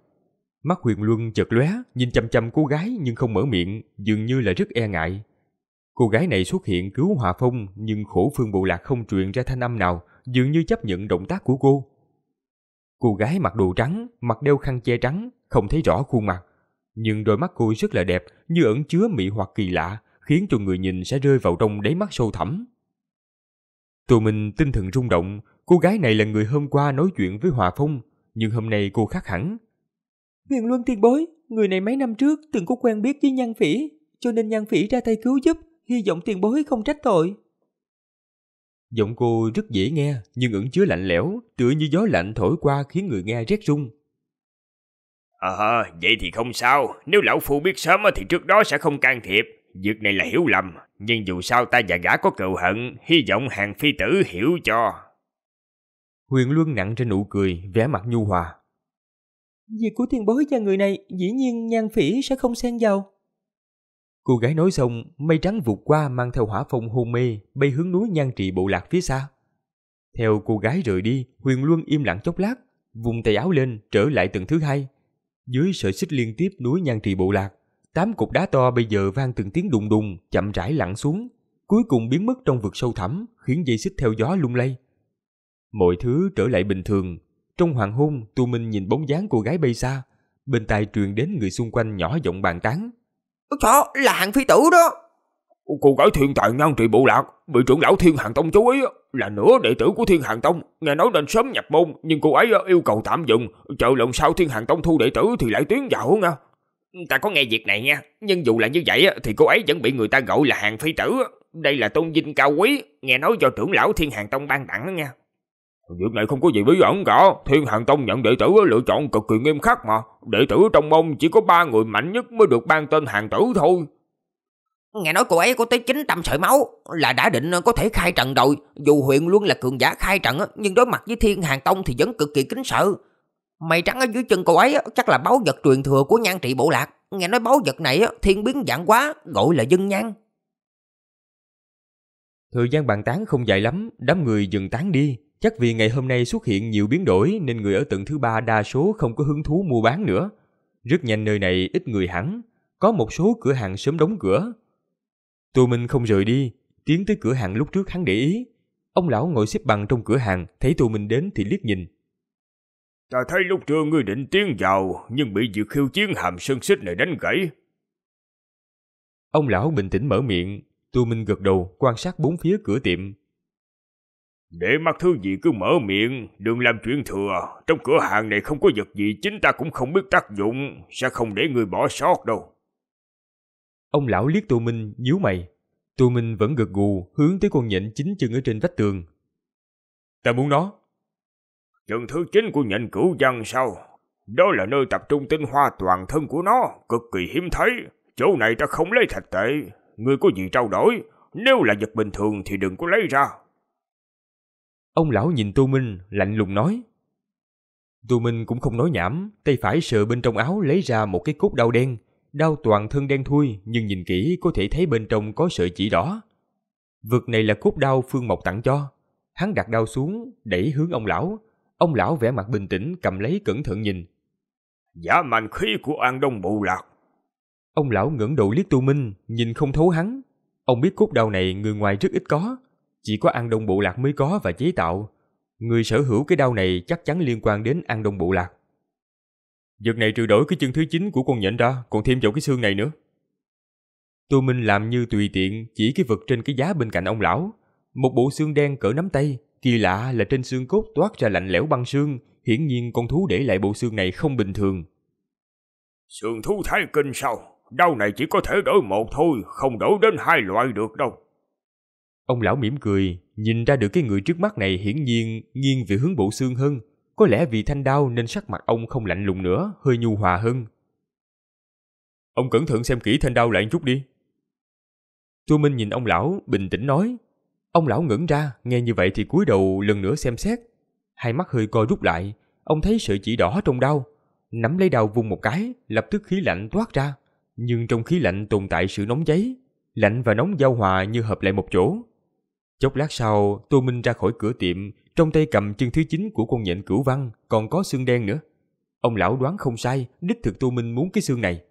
Mắt Huyền Luân chợt lóe, nhìn chăm chăm cô gái nhưng không mở miệng, dường như là rất e ngại. Cô gái này xuất hiện cứu Hòa Phong nhưng khổ phương bộ lạc không truyền ra thanh âm nào, dường như chấp nhận động tác của cô. Cô gái mặc đồ trắng, mặc đeo khăn che trắng, không thấy rõ khuôn mặt. Nhưng đôi mắt cô rất là đẹp, như ẩn chứa mỹ hoặc kỳ lạ, khiến cho người nhìn sẽ rơi vào trong đáy mắt sâu thẳm. tù Minh tinh thần rung động, cô gái này là người hôm qua nói chuyện với Hòa Phong, nhưng hôm nay cô khác hẳn, Huyền Luân tiền bối, người này mấy năm trước từng có quen biết với Nhan Phỉ, cho nên Nhan Phỉ ra tay cứu giúp, hy vọng tiền bối không trách tội. Giọng cô rất dễ nghe, nhưng ẩn chứa lạnh lẽo, tựa như gió lạnh thổi qua khiến người nghe rét run. À, vậy thì không sao, nếu lão phu biết sớm thì trước đó sẽ không can thiệp. Việc này là hiểu lầm, nhưng dù sao ta và gã có cựu hận, hy vọng hàng phi tử hiểu cho. Huyền Luân nặng trên nụ cười, vẻ mặt nhu hòa. Việc của tiền bối và người này dĩ nhiên nhan phỉ sẽ không xen vào. Cô gái nói xong, mây trắng vụt qua mang theo hỏa phong hôn mê, bay hướng núi nhan trị bộ lạc phía xa. Theo cô gái rời đi, Huyền Luân im lặng chốc lát, vùng tay áo lên trở lại tầng thứ hai. Dưới sợi xích liên tiếp núi nhan trì bộ lạc, tám cục đá to bây giờ vang từng tiếng đùng đùng, chậm rãi lặn xuống, cuối cùng biến mất trong vực sâu thẳm, khiến dây xích theo gió lung lay. Mọi thứ trở lại bình thường, trong hoàng hôn, Tu Minh nhìn bóng dáng cô gái bay xa, bên tai truyền đến người xung quanh nhỏ giọng bàn tán. Ôi trời, là hạng phi tử đó. Cô gái thiên tài ngang trị bộ lạc, bị trưởng lão thiên hàng tông chú ý, là nửa đệ tử của thiên hàng tông. Nghe nói nên sớm nhập môn, nhưng cô ấy yêu cầu tạm dừng, chờ lần sau thiên hàng tông thu đệ tử thì lại tiến vào nha. Ta có nghe việc này nha, nhưng dù là như vậy thì cô ấy vẫn bị người ta gọi là hạng phi tử. Đây là tôn vinh cao quý, nghe nói do trưởng lão thiên hàng tông ban tặng nha. Việc này không có gì bí ẩn cả, Thiên Hàng Tông nhận đệ tử lựa chọn cực kỳ nghiêm khắc mà, đệ tử trong môn chỉ có ba người mạnh nhất mới được ban tên hàng tử thôi. Nghe nói cô ấy có tới 900 sợi máu là đã định có thể khai trận rồi, dù huyện luôn là cường giả khai trận nhưng đối mặt với Thiên Hàng Tông thì vẫn cực kỳ kính sợ. Mày trắng ở dưới chân cô ấy chắc là báu vật truyền thừa của nhan trị bộ lạc, nghe nói báu vật này thiên biến dạng quá, gọi là dân nhan. Thời gian bàn tán không dài lắm, đám người dừng tán đi, Chắc vì ngày hôm nay xuất hiện nhiều biến đổi nên người ở tầng thứ ba đa số không có hứng thú mua bán nữa. Rất nhanh nơi này ít người hẳn, có một số cửa hàng sớm đóng cửa. Tô Minh không rời đi, tiến tới cửa hàng lúc trước hắn để ý. Ông lão ngồi xếp bằng trong cửa hàng, thấy Tô Minh đến thì liếc nhìn. Ta thấy lúc trưa ngươi định tiến vào, nhưng bị dự khiêu chiến hàm sơn xích này đánh gãy. Ông lão bình tĩnh mở miệng, Tô Minh gật đầu quan sát bốn phía cửa tiệm, để mắt thứ gì cứ mở miệng, đừng làm chuyện thừa. Trong cửa hàng này không có vật gì chính ta cũng không biết tác dụng, sẽ không để người bỏ sót đâu. Ông lão liếc Tô Minh, nhíu mày. Tô Minh vẫn gật gù, hướng tới con nhện chính chân ở trên vách tường. Ta muốn nó. Chân thứ chính của nhện cửu văn sao? Đó là nơi tập trung tinh hoa toàn thân của nó, cực kỳ hiếm thấy. Chỗ này ta không lấy thạch tệ, người có gì trao đổi? Nếu là vật bình thường thì đừng có lấy ra, Ông lão nhìn Tô Minh, lạnh lùng nói. Tô Minh cũng không nói nhảm, tay phải sờ bên trong áo lấy ra một cái cốt đau đen. Đau toàn thân đen thui nhưng nhìn kỹ có thể thấy bên trong có sợi chỉ đỏ. Vực này là cốt đau Phương Mộc tặng cho. Hắn đặt đau xuống, đẩy hướng ông lão. Ông lão vẻ mặt bình tĩnh cầm lấy cẩn thận nhìn. Giả mạnh khí của An Đông Bộ Lạc. Ông lão ngẩng đầu liếc Tu Minh, nhìn không thấu hắn. Ông biết cốt đau này người ngoài rất ít có, chỉ có ăn đông bộ lạc mới có và chế tạo. Người sở hữu cái đao này chắc chắn liên quan đến ăn đông bộ lạc. Vật này trừ đổi cái chân thứ 9 của con nhện ra, còn thêm chỗ cái xương này nữa. Tô Minh làm như tùy tiện chỉ cái vật trên cái giá bên cạnh ông lão. Một bộ xương đen cỡ nắm tay, kỳ lạ là trên xương cốt toát ra lạnh lẽo băng xương, hiển nhiên con thú để lại bộ xương này không bình thường. Xương thú thái kinh sao? Đau này chỉ có thể đổi một thôi, không đổi đến hai loại được đâu. Ông lão mỉm cười, nhìn ra được cái người trước mắt này hiển nhiên nghiêng về hướng bộ xương hơn. Có lẽ vì thanh đao nên sắc mặt ông không lạnh lùng nữa, hơi nhu hòa hơn. Ông cẩn thận xem kỹ thanh đao lại một chút đi. Tô Minh nhìn ông lão, bình tĩnh nói. Ông lão ngẩn ra, nghe như vậy thì cúi đầu lần nữa xem xét. Hai mắt hơi co rút lại, ông thấy sợi chỉ đỏ trong đau. Nắm lấy đau vung một cái, lập tức khí lạnh toát ra. Nhưng trong khí lạnh tồn tại sự nóng giấy, lạnh và nóng giao hòa như hợp lại một chỗ, Chốc lát sau, Tô Minh ra khỏi cửa tiệm, trong tay cầm chân thứ 9 của con nhện cửu văn, còn có xương đen nữa. Ông lão đoán không sai, đích thực Tô Minh muốn cái xương này.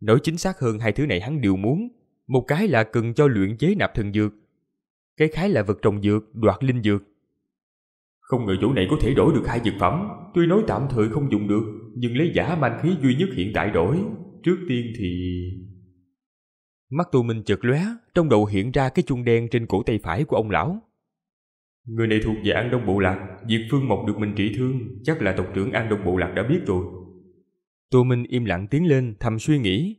Nói chính xác hơn hai thứ này hắn đều muốn, một cái là cần cho luyện chế nạp thần dược, cái khái là vật trồng dược, đoạt linh dược. Không ngờ chỗ này có thể đổi được hai dược phẩm, tuy nói tạm thời không dùng được, nhưng lấy giả man khí duy nhất hiện tại đổi, trước tiên thì Mắt tu minh chợt lóe, trong đầu hiện ra cái chuông đen trên cổ tay phải của ông lão. Người này thuộc về An Đông Bộ Lạc, việc Phương Mộc được mình trị thương, chắc là tộc trưởng An Đông Bộ Lạc đã biết rồi. Tô Minh im lặng tiến lên thầm suy nghĩ.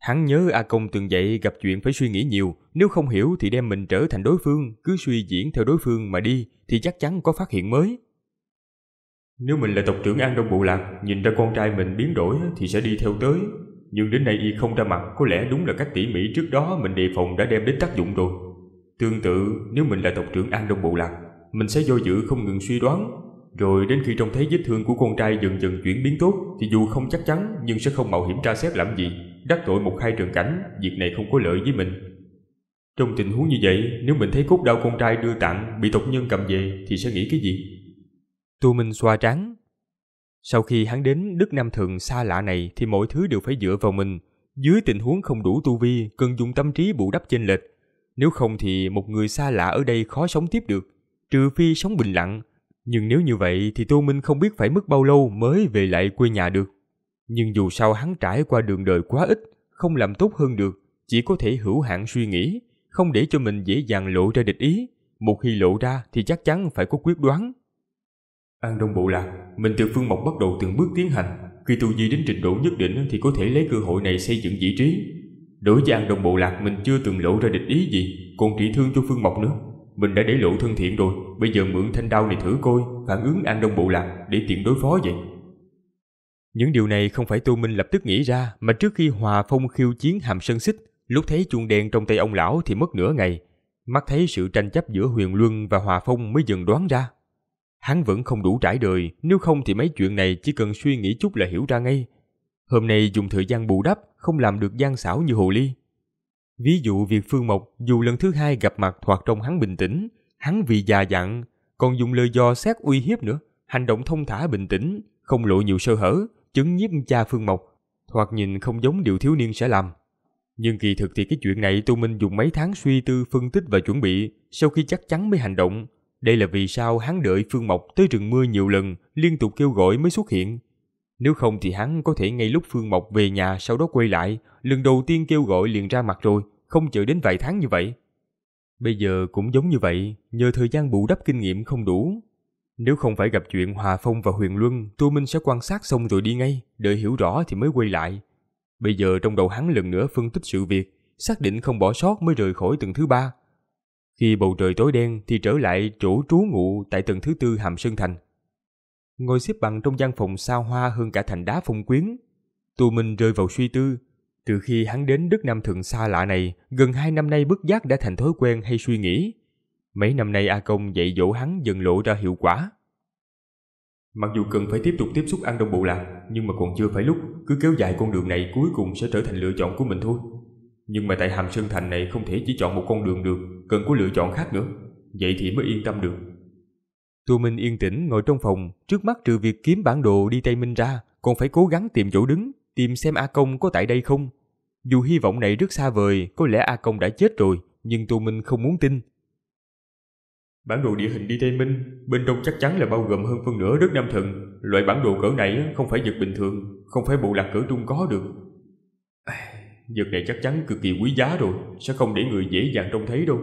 Hắn nhớ A Công từng dậy gặp chuyện phải suy nghĩ nhiều, nếu không hiểu thì đem mình trở thành đối phương, cứ suy diễn theo đối phương mà đi thì chắc chắn có phát hiện mới. Nếu mình là tộc trưởng An Đông Bộ Lạc, nhìn ra con trai mình biến đổi thì sẽ đi theo tới, nhưng đến nay y không ra mặt Có lẽ đúng là cách tỉ mỉ trước đó Mình đề phòng đã đem đến tác dụng rồi Tương tự nếu mình là tộc trưởng An Đông Bộ Lạc Mình sẽ do dự không ngừng suy đoán Rồi đến khi trông thấy vết thương của con trai dần dần chuyển biến tốt Thì dù không chắc chắn nhưng sẽ không mạo hiểm tra xét làm gì Đắc tội một hai trường cảnh Việc này không có lợi với mình Trong tình huống như vậy Nếu mình thấy cốt đau con trai đưa tặng Bị tộc nhân cầm về thì sẽ nghĩ cái gì Tô Minh xoa trắng sau khi hắn đến đức Nam Thượng xa lạ này thì mọi thứ đều phải dựa vào mình. Dưới tình huống không đủ tu vi, cần dùng tâm trí bù đắp chênh lệch. Nếu không thì một người xa lạ ở đây khó sống tiếp được, trừ phi sống bình lặng. Nhưng nếu như vậy thì Tô Minh không biết phải mất bao lâu mới về lại quê nhà được. Nhưng dù sao hắn trải qua đường đời quá ít, không làm tốt hơn được, chỉ có thể hữu hạn suy nghĩ, không để cho mình dễ dàng lộ ra địch ý. Một khi lộ ra thì chắc chắn phải có quyết đoán. An Đông Bộ Lạc, mình từ phương mộc bắt đầu từng bước tiến hành, khi tu vi đến trình độ nhất định thì có thể lấy cơ hội này xây dựng vị trí. Đối với An Đông Bộ Lạc mình chưa từng lộ ra địch ý gì, còn trị thương cho phương mộc nữa. Mình đã để lộ thân thiện rồi, bây giờ mượn thanh đao này thử coi, phản ứng An Đông Bộ Lạc để tiện đối phó vậy. Những điều này không phải Tu Minh lập tức nghĩ ra, mà trước khi Hòa Phong khiêu chiến Hàm Sơn Xích, lúc thấy chuông đèn trong tay ông lão thì mất nửa ngày. Mắt thấy sự tranh chấp giữa Huyền Luân và Hòa Phong mới dần đoán ra. Hắn vẫn không đủ trải đời, nếu không thì mấy chuyện này chỉ cần suy nghĩ chút là hiểu ra ngay. Hôm nay dùng thời gian bù đắp, không làm được gian xảo như hồ ly. Ví dụ việc Phương Mộc dù lần thứ hai gặp mặt thoạt trong hắn bình tĩnh, hắn vì già dặn, còn dùng lời do xét uy hiếp nữa, hành động thông thả bình tĩnh, không lộ nhiều sơ hở, chứng nhiếp cha Phương Mộc, thoạt nhìn không giống điều thiếu niên sẽ làm. Nhưng kỳ thực thì cái chuyện này Tô Minh dùng mấy tháng suy tư phân tích và chuẩn bị, sau khi chắc chắn mới hành động, đây là vì sao hắn đợi Phương Mộc tới rừng mưa nhiều lần, liên tục kêu gọi mới xuất hiện. Nếu không thì hắn có thể ngay lúc Phương Mộc về nhà sau đó quay lại, lần đầu tiên kêu gọi liền ra mặt rồi, không chờ đến vài tháng như vậy. Bây giờ cũng giống như vậy, nhờ thời gian bù đắp kinh nghiệm không đủ. Nếu không phải gặp chuyện Hòa Phong và Huyền Luân, Tô Minh sẽ quan sát xong rồi đi ngay, đợi hiểu rõ thì mới quay lại. Bây giờ trong đầu hắn lần nữa phân tích sự việc, xác định không bỏ sót mới rời khỏi tầng thứ ba. Khi bầu trời tối đen thì trở lại chỗ trú ngụ tại tầng thứ tư hàm Sơn Thành. Ngồi xếp bằng trong gian phòng xa hoa hơn cả thành đá phong quyến, Tù Minh rơi vào suy tư. Từ khi hắn đến đất Nam Thượng xa lạ này, gần hai năm nay bất giác đã thành thói quen hay suy nghĩ. Mấy năm nay A Công dạy dỗ hắn dần lộ ra hiệu quả. Mặc dù cần phải tiếp tục tiếp xúc ăn đồng bộ lạc, nhưng mà còn chưa phải lúc, cứ kéo dài con đường này cuối cùng sẽ trở thành lựa chọn của mình thôi. Nhưng mà tại Hàm Sơn Thành này không thể chỉ chọn một con đường được, cần có lựa chọn khác nữa. Vậy thì mới yên tâm được. Tu Minh yên tĩnh ngồi trong phòng, trước mắt trừ việc kiếm bản đồ đi Tây Minh ra, còn phải cố gắng tìm chỗ đứng, tìm xem A Công có tại đây không. Dù hy vọng này rất xa vời, có lẽ A Công đã chết rồi, nhưng Tu Minh không muốn tin. Bản đồ địa hình đi Tây Minh, bên trong chắc chắn là bao gồm hơn phân nửa đất Nam Thần. Loại bản đồ cỡ này không phải vật bình thường, không phải bộ lạc cỡ trung có được. Vật này chắc chắn cực kỳ quý giá rồi Sẽ không để người dễ dàng trông thấy đâu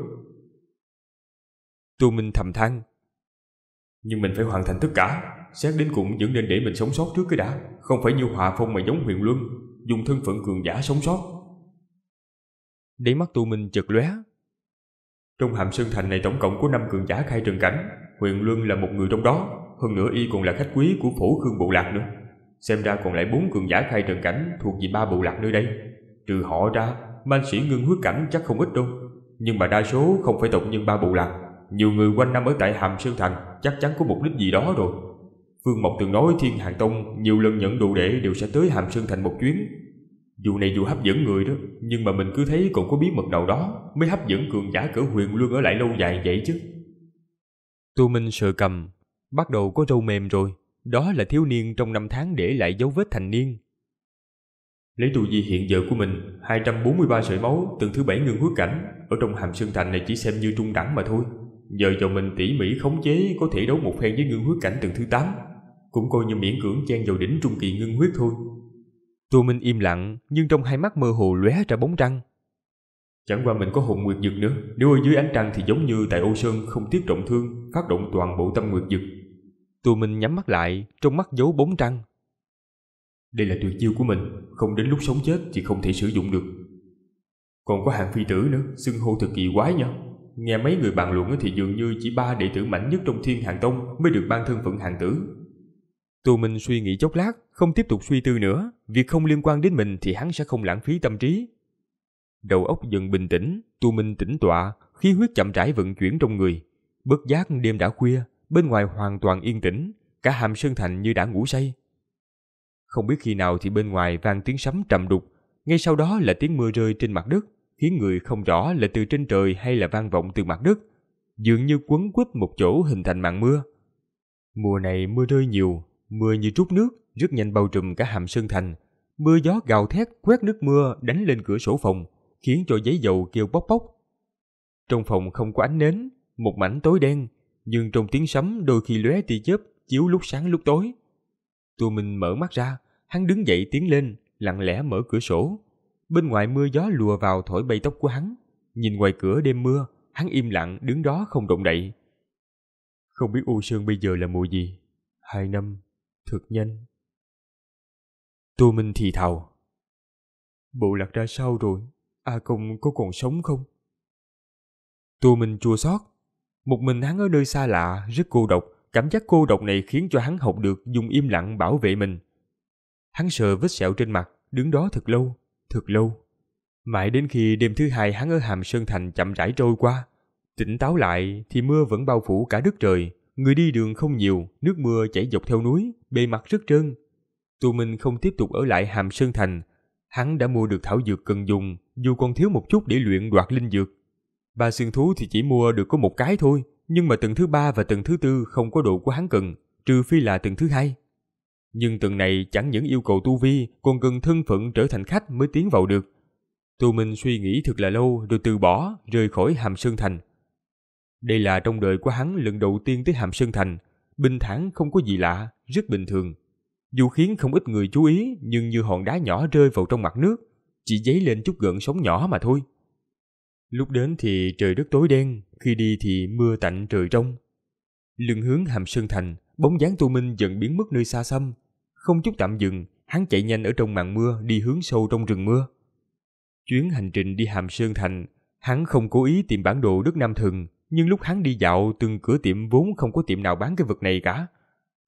Tu Minh thầm than Nhưng mình phải hoàn thành tất cả Xét đến cùng vẫn nên để mình sống sót trước cái đã Không phải như Hòa Phong mà giống Huyền Luân Dùng thân phận cường giả sống sót Đấy mắt Tu Minh chật lóe Trong hàm sơn thành này tổng cộng có 5 cường giả khai trần cảnh Huyền Luân là một người trong đó Hơn nữa y còn là khách quý của phổ khương bộ lạc nữa Xem ra còn lại bốn cường giả khai trần cảnh thuộc về ba bộ lạc nơi đây Trừ họ ra, man sĩ ngưng huyết cảnh chắc không ít đâu. Nhưng mà đa số không phải tộc nhân ba bộ lạc. Nhiều người quanh năm ở tại Hàm Sơn Thành chắc chắn có mục đích gì đó rồi. Phương Mộc từng nói Thiên Hàng Tông nhiều lần nhận đồ đệ đều sẽ tới Hàm Sơn Thành một chuyến. Dù này dù hấp dẫn người đó, nhưng mà mình cứ thấy còn có bí mật nào đó mới hấp dẫn cường giả cỡ huyền luôn ở lại lâu dài vậy chứ. Tu Minh sợ cầm, bắt đầu có râu mềm rồi. Đó là thiếu niên trong năm tháng để lại dấu vết thành niên Lấy tu vi hiện giờ của mình 243 sợi máu từng thứ bảy ngưng huyết cảnh Ở trong hàm sơn thành này chỉ xem như trung đẳng mà thôi Giờ dòng mình tỉ mỉ khống chế Có thể đấu một phen với ngưng huyết cảnh từng thứ 8 Cũng coi như miễn cưỡng chen vào đỉnh trung kỳ ngưng huyết thôi Tô Minh im lặng Nhưng trong hai mắt mơ hồ lóe ra bóng trăng Chẳng qua mình có hồn nguyệt dực nữa Nếu ở dưới ánh trăng thì giống như tại ô sơn Không tiếp trọng thương Phát động toàn bộ tâm nguyệt dực Tô Minh nhắm mắt lại Trong mắt giấu bóng trăng đây là tuyệt chiêu của mình, không đến lúc sống chết thì không thể sử dụng được. Còn có hàng phi tử nữa, xưng hô thật kỳ quái nha. Nghe mấy người bàn luận thì dường như chỉ ba đệ tử mạnh nhất trong thiên hàng tông mới được ban thân phận hàng tử. Tô Minh suy nghĩ chốc lát, không tiếp tục suy tư nữa, việc không liên quan đến mình thì hắn sẽ không lãng phí tâm trí. Đầu óc dần bình tĩnh, Tô Minh tỉnh tọa, khí huyết chậm rãi vận chuyển trong người. Bất giác đêm đã khuya, bên ngoài hoàn toàn yên tĩnh, cả hàm sơn thành như đã ngủ say. Không biết khi nào thì bên ngoài vang tiếng sấm trầm đục, ngay sau đó là tiếng mưa rơi trên mặt đất, khiến người không rõ là từ trên trời hay là vang vọng từ mặt đất, dường như quấn quýt một chỗ hình thành mạng mưa. Mùa này mưa rơi nhiều, mưa như trút nước, rất nhanh bao trùm cả hàm sơn thành. Mưa gió gào thét quét nước mưa đánh lên cửa sổ phòng, khiến cho giấy dầu kêu bóc bóc. Trong phòng không có ánh nến, một mảnh tối đen, nhưng trong tiếng sấm đôi khi lóe tia chớp chiếu lúc sáng lúc tối, Tô Minh mở mắt ra, hắn đứng dậy tiến lên, lặng lẽ mở cửa sổ. Bên ngoài mưa gió lùa vào thổi bay tóc của hắn. Nhìn ngoài cửa đêm mưa, hắn im lặng đứng đó không động đậy. Không biết U Sơn bây giờ là mùa gì. Hai năm, thật nhanh. Tô Minh thì thào. Bộ lạc ra sao rồi? A à, Công có còn sống không? Tô Minh chua xót. Một mình hắn ở nơi xa lạ, rất cô độc, cảm giác cô độc này khiến cho hắn học được dùng im lặng bảo vệ mình. Hắn sợ vết sẹo trên mặt, đứng đó thật lâu, thật lâu. Mãi đến khi đêm thứ hai hắn ở Hàm Sơn Thành chậm rãi trôi qua, tỉnh táo lại thì mưa vẫn bao phủ cả đất trời, người đi đường không nhiều, nước mưa chảy dọc theo núi, bề mặt rất trơn. Tù mình không tiếp tục ở lại Hàm Sơn Thành, hắn đã mua được thảo dược cần dùng, dù còn thiếu một chút để luyện đoạt linh dược. Ba xương thú thì chỉ mua được có một cái thôi, nhưng mà tầng thứ ba và tầng thứ tư không có độ của hắn cần, trừ phi là tầng thứ hai. Nhưng tầng này chẳng những yêu cầu tu vi, còn cần thân phận trở thành khách mới tiến vào được. Tô Minh suy nghĩ thật là lâu rồi từ bỏ, rời khỏi Hàm Sơn Thành. Đây là trong đời của hắn lần đầu tiên tới Hàm Sơn Thành, bình thản không có gì lạ, rất bình thường. Dù khiến không ít người chú ý, nhưng như hòn đá nhỏ rơi vào trong mặt nước, chỉ dấy lên chút gợn sóng nhỏ mà thôi. Lúc đến thì trời đất tối đen, khi đi thì mưa tạnh trời trong. Lưng hướng hàm sơn thành, bóng dáng tu minh dần biến mất nơi xa xăm. Không chút tạm dừng, hắn chạy nhanh ở trong màn mưa đi hướng sâu trong rừng mưa. Chuyến hành trình đi hàm sơn thành, hắn không cố ý tìm bản đồ đất Nam thường nhưng lúc hắn đi dạo từng cửa tiệm vốn không có tiệm nào bán cái vật này cả.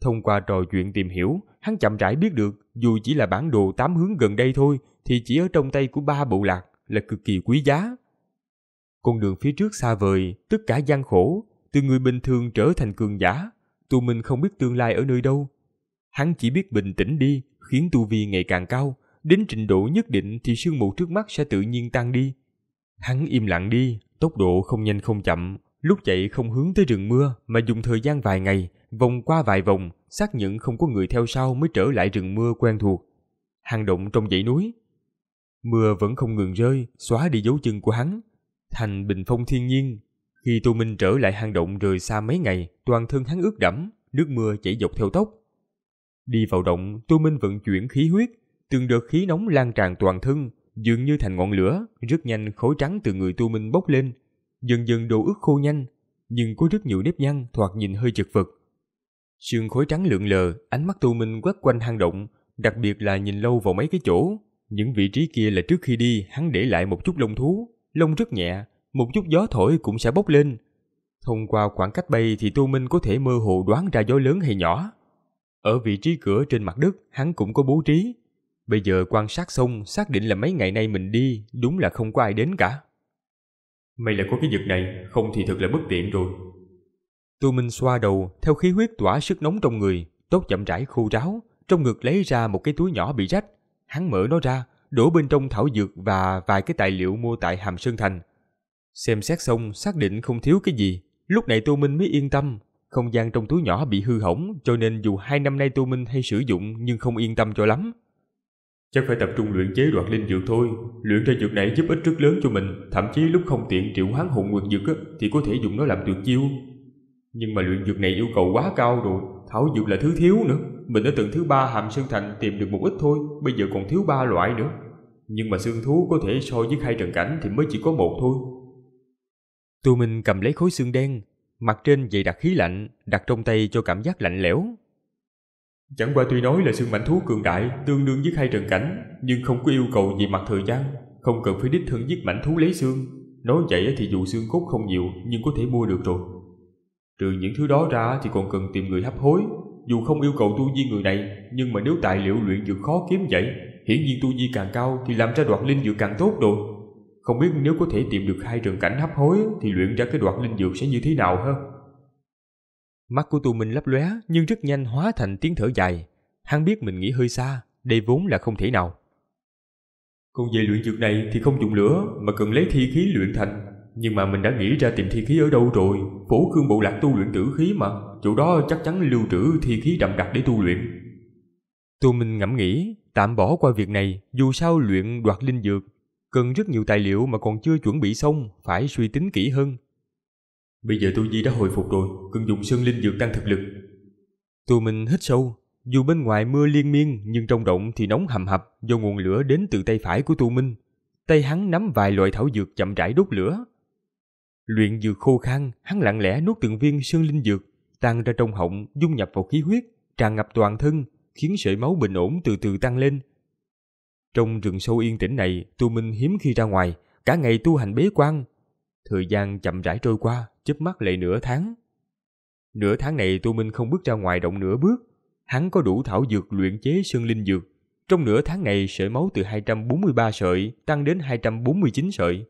Thông qua trò chuyện tìm hiểu, hắn chậm rãi biết được dù chỉ là bản đồ tám hướng gần đây thôi thì chỉ ở trong tay của ba bộ lạc là cực kỳ quý giá. Con đường phía trước xa vời, tất cả gian khổ, từ người bình thường trở thành cường giả, tu mình không biết tương lai ở nơi đâu. Hắn chỉ biết bình tĩnh đi, khiến tu vi ngày càng cao, đến trình độ nhất định thì sương mù trước mắt sẽ tự nhiên tan đi. Hắn im lặng đi, tốc độ không nhanh không chậm, lúc chạy không hướng tới rừng mưa mà dùng thời gian vài ngày, vòng qua vài vòng, xác nhận không có người theo sau mới trở lại rừng mưa quen thuộc. Hang động trong dãy núi. Mưa vẫn không ngừng rơi, xóa đi dấu chân của hắn, thành bình phong thiên nhiên. Khi Tô Minh trở lại hang động rời xa mấy ngày, toàn thân hắn ướt đẫm, nước mưa chảy dọc theo tóc. Đi vào động, Tô Minh vận chuyển khí huyết, từng đợt khí nóng lan tràn toàn thân, dường như thành ngọn lửa, rất nhanh khối trắng từ người Tô Minh bốc lên, dần dần đồ ướt khô nhanh, nhưng có rất nhiều nếp nhăn thoạt nhìn hơi chật vật. Sương khối trắng lượn lờ, ánh mắt Tô Minh quét quanh hang động, đặc biệt là nhìn lâu vào mấy cái chỗ, những vị trí kia là trước khi đi hắn để lại một chút lông thú, lông rất nhẹ, một chút gió thổi cũng sẽ bốc lên. Thông qua khoảng cách bay thì tu Minh có thể mơ hồ đoán ra gió lớn hay nhỏ. Ở vị trí cửa trên mặt đất, hắn cũng có bố trí. Bây giờ quan sát xong, xác định là mấy ngày nay mình đi, đúng là không có ai đến cả. mày là có cái giật này, không thì thật là bất tiện rồi. tu Minh xoa đầu, theo khí huyết tỏa sức nóng trong người, tốt chậm rãi khô ráo, trong ngực lấy ra một cái túi nhỏ bị rách. Hắn mở nó ra, đổ bên trong thảo dược và vài cái tài liệu mua tại Hàm Sơn Thành. Xem xét xong, xác định không thiếu cái gì, lúc này Tô Minh mới yên tâm. Không gian trong túi nhỏ bị hư hỏng, cho nên dù hai năm nay Tô Minh hay sử dụng nhưng không yên tâm cho lắm. Chắc phải tập trung luyện chế đoạt linh dược thôi. Luyện ra dược này giúp ích rất lớn cho mình, thậm chí lúc không tiện triệu hoán hồn nguyệt dược á, thì có thể dùng nó làm tuyệt chiêu. Nhưng mà luyện dược này yêu cầu quá cao rồi, thảo dược là thứ thiếu nữa, mình ở tầng thứ ba hàm Sơn Thành tìm được một ít thôi, bây giờ còn thiếu ba loại nữa. Nhưng mà xương thú có thể so với khai trần cảnh thì mới chỉ có một thôi. Tụi mình cầm lấy khối xương đen, mặt trên dày đặc khí lạnh, đặt trong tay cho cảm giác lạnh lẽo. Chẳng qua tuy nói là xương mạnh thú cường đại tương đương với khai trần cảnh, nhưng không có yêu cầu gì mặt thời gian, không cần phải đích thân giết mảnh thú lấy xương. Nói vậy thì dù xương cốt không nhiều nhưng có thể mua được rồi. Trừ những thứ đó ra thì còn cần tìm người hấp hối, dù không yêu cầu tu vi người này nhưng mà nếu tài liệu luyện dược khó kiếm vậy hiển nhiên tu vi càng cao thì làm ra đoạt linh dược càng tốt rồi không biết nếu có thể tìm được hai trường cảnh hấp hối thì luyện ra cái đoạt linh dược sẽ như thế nào hơn mắt của tu minh lấp lóe nhưng rất nhanh hóa thành tiếng thở dài hắn biết mình nghĩ hơi xa đây vốn là không thể nào còn về luyện dược này thì không dùng lửa mà cần lấy thi khí luyện thành nhưng mà mình đã nghĩ ra tìm thi khí ở đâu rồi Phố Khương Bộ Lạc tu luyện tử khí mà Chỗ đó chắc chắn lưu trữ thi khí đậm đặc để tu luyện Tu Minh ngẫm nghĩ Tạm bỏ qua việc này Dù sao luyện đoạt linh dược Cần rất nhiều tài liệu mà còn chưa chuẩn bị xong Phải suy tính kỹ hơn Bây giờ Tu Di đã hồi phục rồi Cần dùng sơn linh dược tăng thực lực Tu Minh hít sâu Dù bên ngoài mưa liên miên Nhưng trong động thì nóng hầm hập Do nguồn lửa đến từ tay phải của Tu Minh Tay hắn nắm vài loại thảo dược chậm rãi đốt lửa Luyện dược khô khan, hắn lặng lẽ nuốt từng viên sơn linh dược, tan ra trong họng, dung nhập vào khí huyết, tràn ngập toàn thân, khiến sợi máu bình ổn từ từ tăng lên. Trong rừng sâu yên tĩnh này, Tu Minh hiếm khi ra ngoài, cả ngày tu hành bế quan. Thời gian chậm rãi trôi qua, chớp mắt lại nửa tháng. Nửa tháng này Tu Minh không bước ra ngoài động nửa bước, hắn có đủ thảo dược luyện chế sơn linh dược. Trong nửa tháng này, sợi máu từ 243 sợi tăng đến 249 sợi.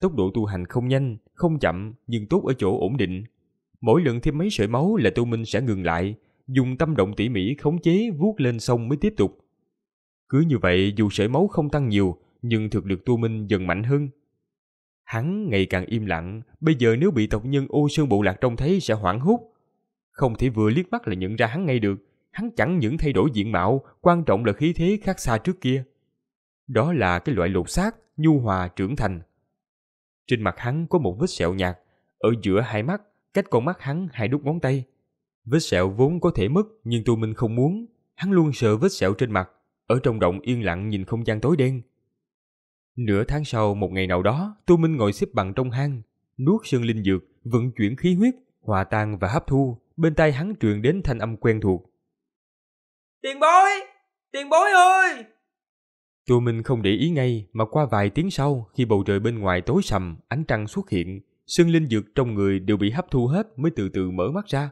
Tốc độ tu hành không nhanh, không chậm nhưng tốt ở chỗ ổn định. Mỗi lần thêm mấy sợi máu là tu Minh sẽ ngừng lại, dùng tâm động tỉ mỉ khống chế vuốt lên xong mới tiếp tục. Cứ như vậy dù sợi máu không tăng nhiều, nhưng thực lực tu Minh dần mạnh hơn. Hắn ngày càng im lặng, bây giờ nếu bị tộc nhân ô sơn bộ lạc trông thấy sẽ hoảng hốt. Không thể vừa liếc mắt là nhận ra hắn ngay được, hắn chẳng những thay đổi diện mạo, quan trọng là khí thế khác xa trước kia. Đó là cái loại lột xác, nhu hòa trưởng thành. Trên mặt hắn có một vết sẹo nhạt, ở giữa hai mắt, cách con mắt hắn hai đút ngón tay. Vết sẹo vốn có thể mất nhưng tu Minh không muốn, hắn luôn sợ vết sẹo trên mặt, ở trong động yên lặng nhìn không gian tối đen. Nửa tháng sau một ngày nào đó, tu Minh ngồi xếp bằng trong hang, nuốt sơn linh dược, vận chuyển khí huyết, hòa tan và hấp thu, bên tai hắn truyền đến thanh âm quen thuộc. Tiền bối! Tiền bối ơi! Chùa Minh không để ý ngay mà qua vài tiếng sau khi bầu trời bên ngoài tối sầm, ánh trăng xuất hiện, sương linh dược trong người đều bị hấp thu hết mới từ từ mở mắt ra.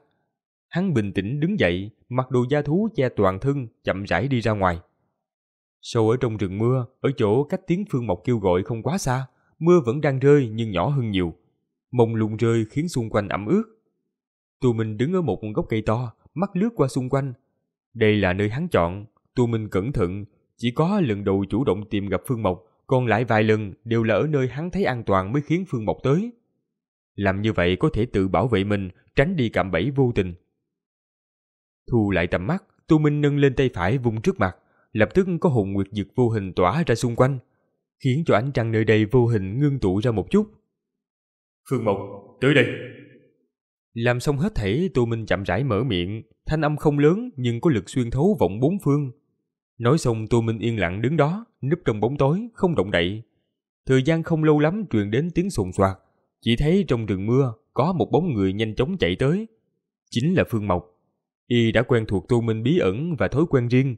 Hắn bình tĩnh đứng dậy, mặc đồ da thú che toàn thân, chậm rãi đi ra ngoài. Sâu ở trong rừng mưa, ở chỗ cách tiếng phương mộc kêu gọi không quá xa, mưa vẫn đang rơi nhưng nhỏ hơn nhiều. Mông lung rơi khiến xung quanh ẩm ướt. Tù Minh đứng ở một gốc cây to, mắt lướt qua xung quanh. Đây là nơi hắn chọn, Tù Minh cẩn thận chỉ có lần đầu chủ động tìm gặp Phương Mộc, còn lại vài lần đều là ở nơi hắn thấy an toàn mới khiến Phương Mộc tới. Làm như vậy có thể tự bảo vệ mình, tránh đi cạm bẫy vô tình. Thu lại tầm mắt, Tu Minh nâng lên tay phải vùng trước mặt, lập tức có hồn nguyệt dực vô hình tỏa ra xung quanh, khiến cho ánh trăng nơi đây vô hình ngưng tụ ra một chút. Phương Mộc, tới đây. Làm xong hết thảy, Tu Minh chậm rãi mở miệng, thanh âm không lớn nhưng có lực xuyên thấu vọng bốn phương, Nói xong Tô Minh yên lặng đứng đó, núp trong bóng tối, không động đậy. Thời gian không lâu lắm truyền đến tiếng sồn soạt, chỉ thấy trong rừng mưa có một bóng người nhanh chóng chạy tới. Chính là Phương Mộc. Y đã quen thuộc Tô Minh bí ẩn và thói quen riêng,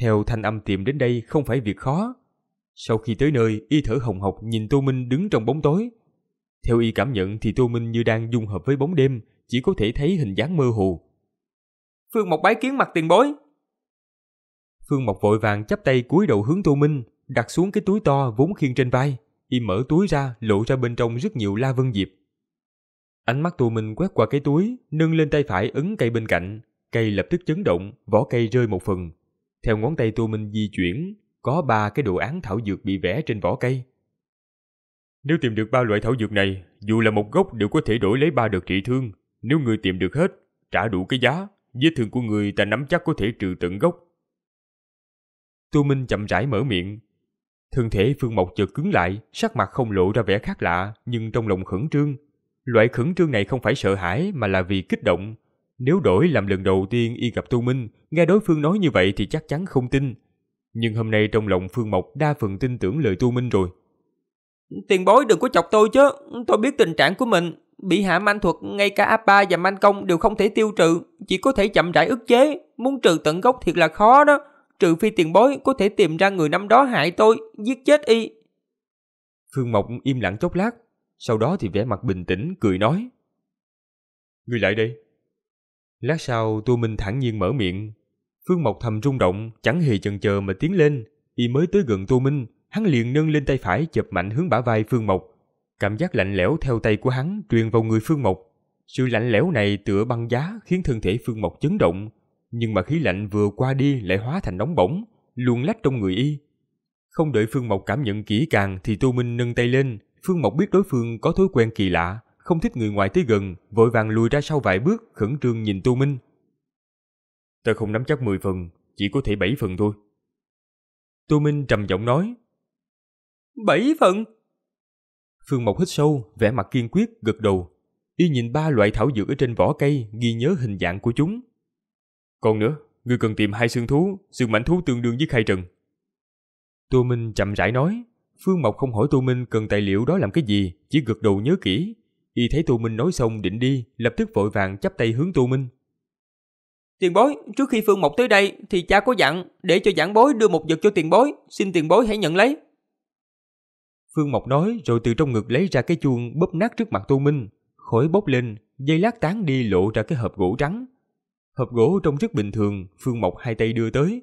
theo thanh âm tìm đến đây không phải việc khó. Sau khi tới nơi, y thở hồng hộc nhìn Tô Minh đứng trong bóng tối. Theo y cảm nhận thì Tô Minh như đang dung hợp với bóng đêm, chỉ có thể thấy hình dáng mơ hồ. Phương Mộc bái kiến mặt tiền bối, Phương Mộc vội vàng chắp tay cúi đầu hướng Tô Minh, đặt xuống cái túi to vốn khiêng trên vai, y mở túi ra, lộ ra bên trong rất nhiều la vân diệp. Ánh mắt Tô Minh quét qua cái túi, nâng lên tay phải ấn cây bên cạnh, cây lập tức chấn động, vỏ cây rơi một phần. Theo ngón tay Tô Minh di chuyển, có ba cái đồ án thảo dược bị vẽ trên vỏ cây. Nếu tìm được ba loại thảo dược này, dù là một gốc đều có thể đổi lấy ba đợt trị thương. Nếu người tìm được hết, trả đủ cái giá, vết thương của người ta nắm chắc có thể trừ tận gốc, Tô Minh chậm rãi mở miệng. Thân thể Phương Mộc chợt cứng lại, sắc mặt không lộ ra vẻ khác lạ, nhưng trong lòng khẩn trương. Loại khẩn trương này không phải sợ hãi mà là vì kích động. Nếu đổi làm lần đầu tiên y gặp Tô Minh, nghe đối phương nói như vậy thì chắc chắn không tin. Nhưng hôm nay trong lòng Phương Mộc đa phần tin tưởng lời Tô Minh rồi. Tiền bối đừng có chọc tôi chứ, tôi biết tình trạng của mình. Bị hạ manh thuật, ngay cả Appa và manh công đều không thể tiêu trừ, chỉ có thể chậm rãi ức chế, muốn trừ tận gốc thiệt là khó đó trừ phi tiền bối có thể tìm ra người năm đó hại tôi, giết chết y. Phương Mộc im lặng chốc lát, sau đó thì vẻ mặt bình tĩnh, cười nói. người lại đây. Lát sau Tô Minh thản nhiên mở miệng. Phương Mộc thầm rung động, chẳng hề chần chờ mà tiến lên. Y mới tới gần Tô Minh, hắn liền nâng lên tay phải chụp mạnh hướng bả vai Phương Mộc. Cảm giác lạnh lẽo theo tay của hắn truyền vào người Phương Mộc. Sự lạnh lẽo này tựa băng giá khiến thân thể Phương Mộc chấn động, nhưng mà khí lạnh vừa qua đi lại hóa thành nóng bỏng, luồn lách trong người y. Không đợi Phương Mộc cảm nhận kỹ càng thì Tô Minh nâng tay lên, Phương Mộc biết đối phương có thói quen kỳ lạ, không thích người ngoài tới gần, vội vàng lùi ra sau vài bước, khẩn trương nhìn Tô Minh. tôi không nắm chắc 10 phần, chỉ có thể 7 phần thôi. Tô Minh trầm giọng nói. 7 phần? Phương Mộc hít sâu, vẻ mặt kiên quyết, gật đầu. Y nhìn ba loại thảo dược ở trên vỏ cây, ghi nhớ hình dạng của chúng, còn nữa, ngươi cần tìm hai xương thú, xương mảnh thú tương đương với khai trần. Tô Minh chậm rãi nói, Phương Mộc không hỏi Tô Minh cần tài liệu đó làm cái gì, chỉ gật đầu nhớ kỹ. Y thấy Tô Minh nói xong định đi, lập tức vội vàng chắp tay hướng Tô Minh. Tiền bối, trước khi Phương Mộc tới đây thì cha có dặn để cho giảng bối đưa một vật cho tiền bối, xin tiền bối hãy nhận lấy. Phương Mộc nói rồi từ trong ngực lấy ra cái chuông bóp nát trước mặt Tô Minh, khói bốc lên, dây lát tán đi lộ ra cái hộp gỗ trắng, Hộp gỗ trông rất bình thường, Phương Mộc hai tay đưa tới.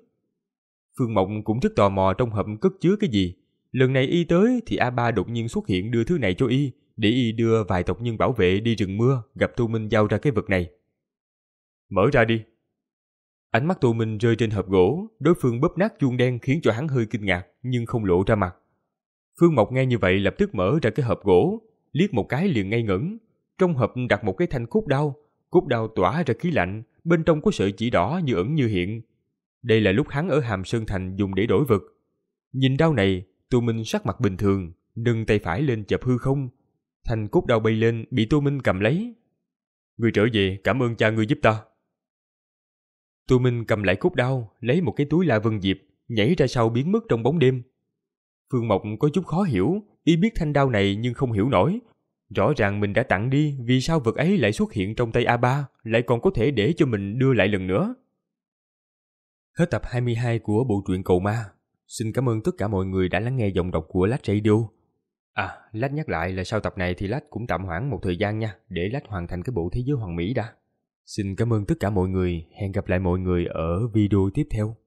Phương Mộc cũng rất tò mò trong hộp cất chứa cái gì. Lần này y tới thì A3 đột nhiên xuất hiện đưa thứ này cho y, để y đưa vài tộc nhân bảo vệ đi rừng mưa gặp Tô Minh giao ra cái vật này. Mở ra đi. Ánh mắt Tô Minh rơi trên hộp gỗ, đối phương bóp nát chuông đen khiến cho hắn hơi kinh ngạc nhưng không lộ ra mặt. Phương Mộc nghe như vậy lập tức mở ra cái hộp gỗ, liếc một cái liền ngây ngẩn. Trong hộp đặt một cái thanh cốt đao, cốt đao tỏa ra khí lạnh, bên trong có sợi chỉ đỏ như ẩn như hiện. Đây là lúc hắn ở Hàm Sơn Thành dùng để đổi vật. Nhìn đau này, Tô Minh sắc mặt bình thường, nâng tay phải lên chập hư không. Thành cốt đau bay lên, bị Tô Minh cầm lấy. Người trở về, cảm ơn cha ngươi giúp ta. Tô Minh cầm lại cốt đau, lấy một cái túi la vân diệp, nhảy ra sau biến mất trong bóng đêm. Phương mộng có chút khó hiểu, y biết thanh đao này nhưng không hiểu nổi, Rõ ràng mình đã tặng đi, vì sao vật ấy lại xuất hiện trong tay A3, lại còn có thể để cho mình đưa lại lần nữa? Hết tập 22 của bộ truyện Cầu Ma. Xin cảm ơn tất cả mọi người đã lắng nghe giọng đọc của Lách Radio. À, Lát nhắc lại là sau tập này thì Lát cũng tạm hoãn một thời gian nha, để Lát hoàn thành cái bộ Thế giới Hoàng Mỹ đã. Xin cảm ơn tất cả mọi người, hẹn gặp lại mọi người ở video tiếp theo.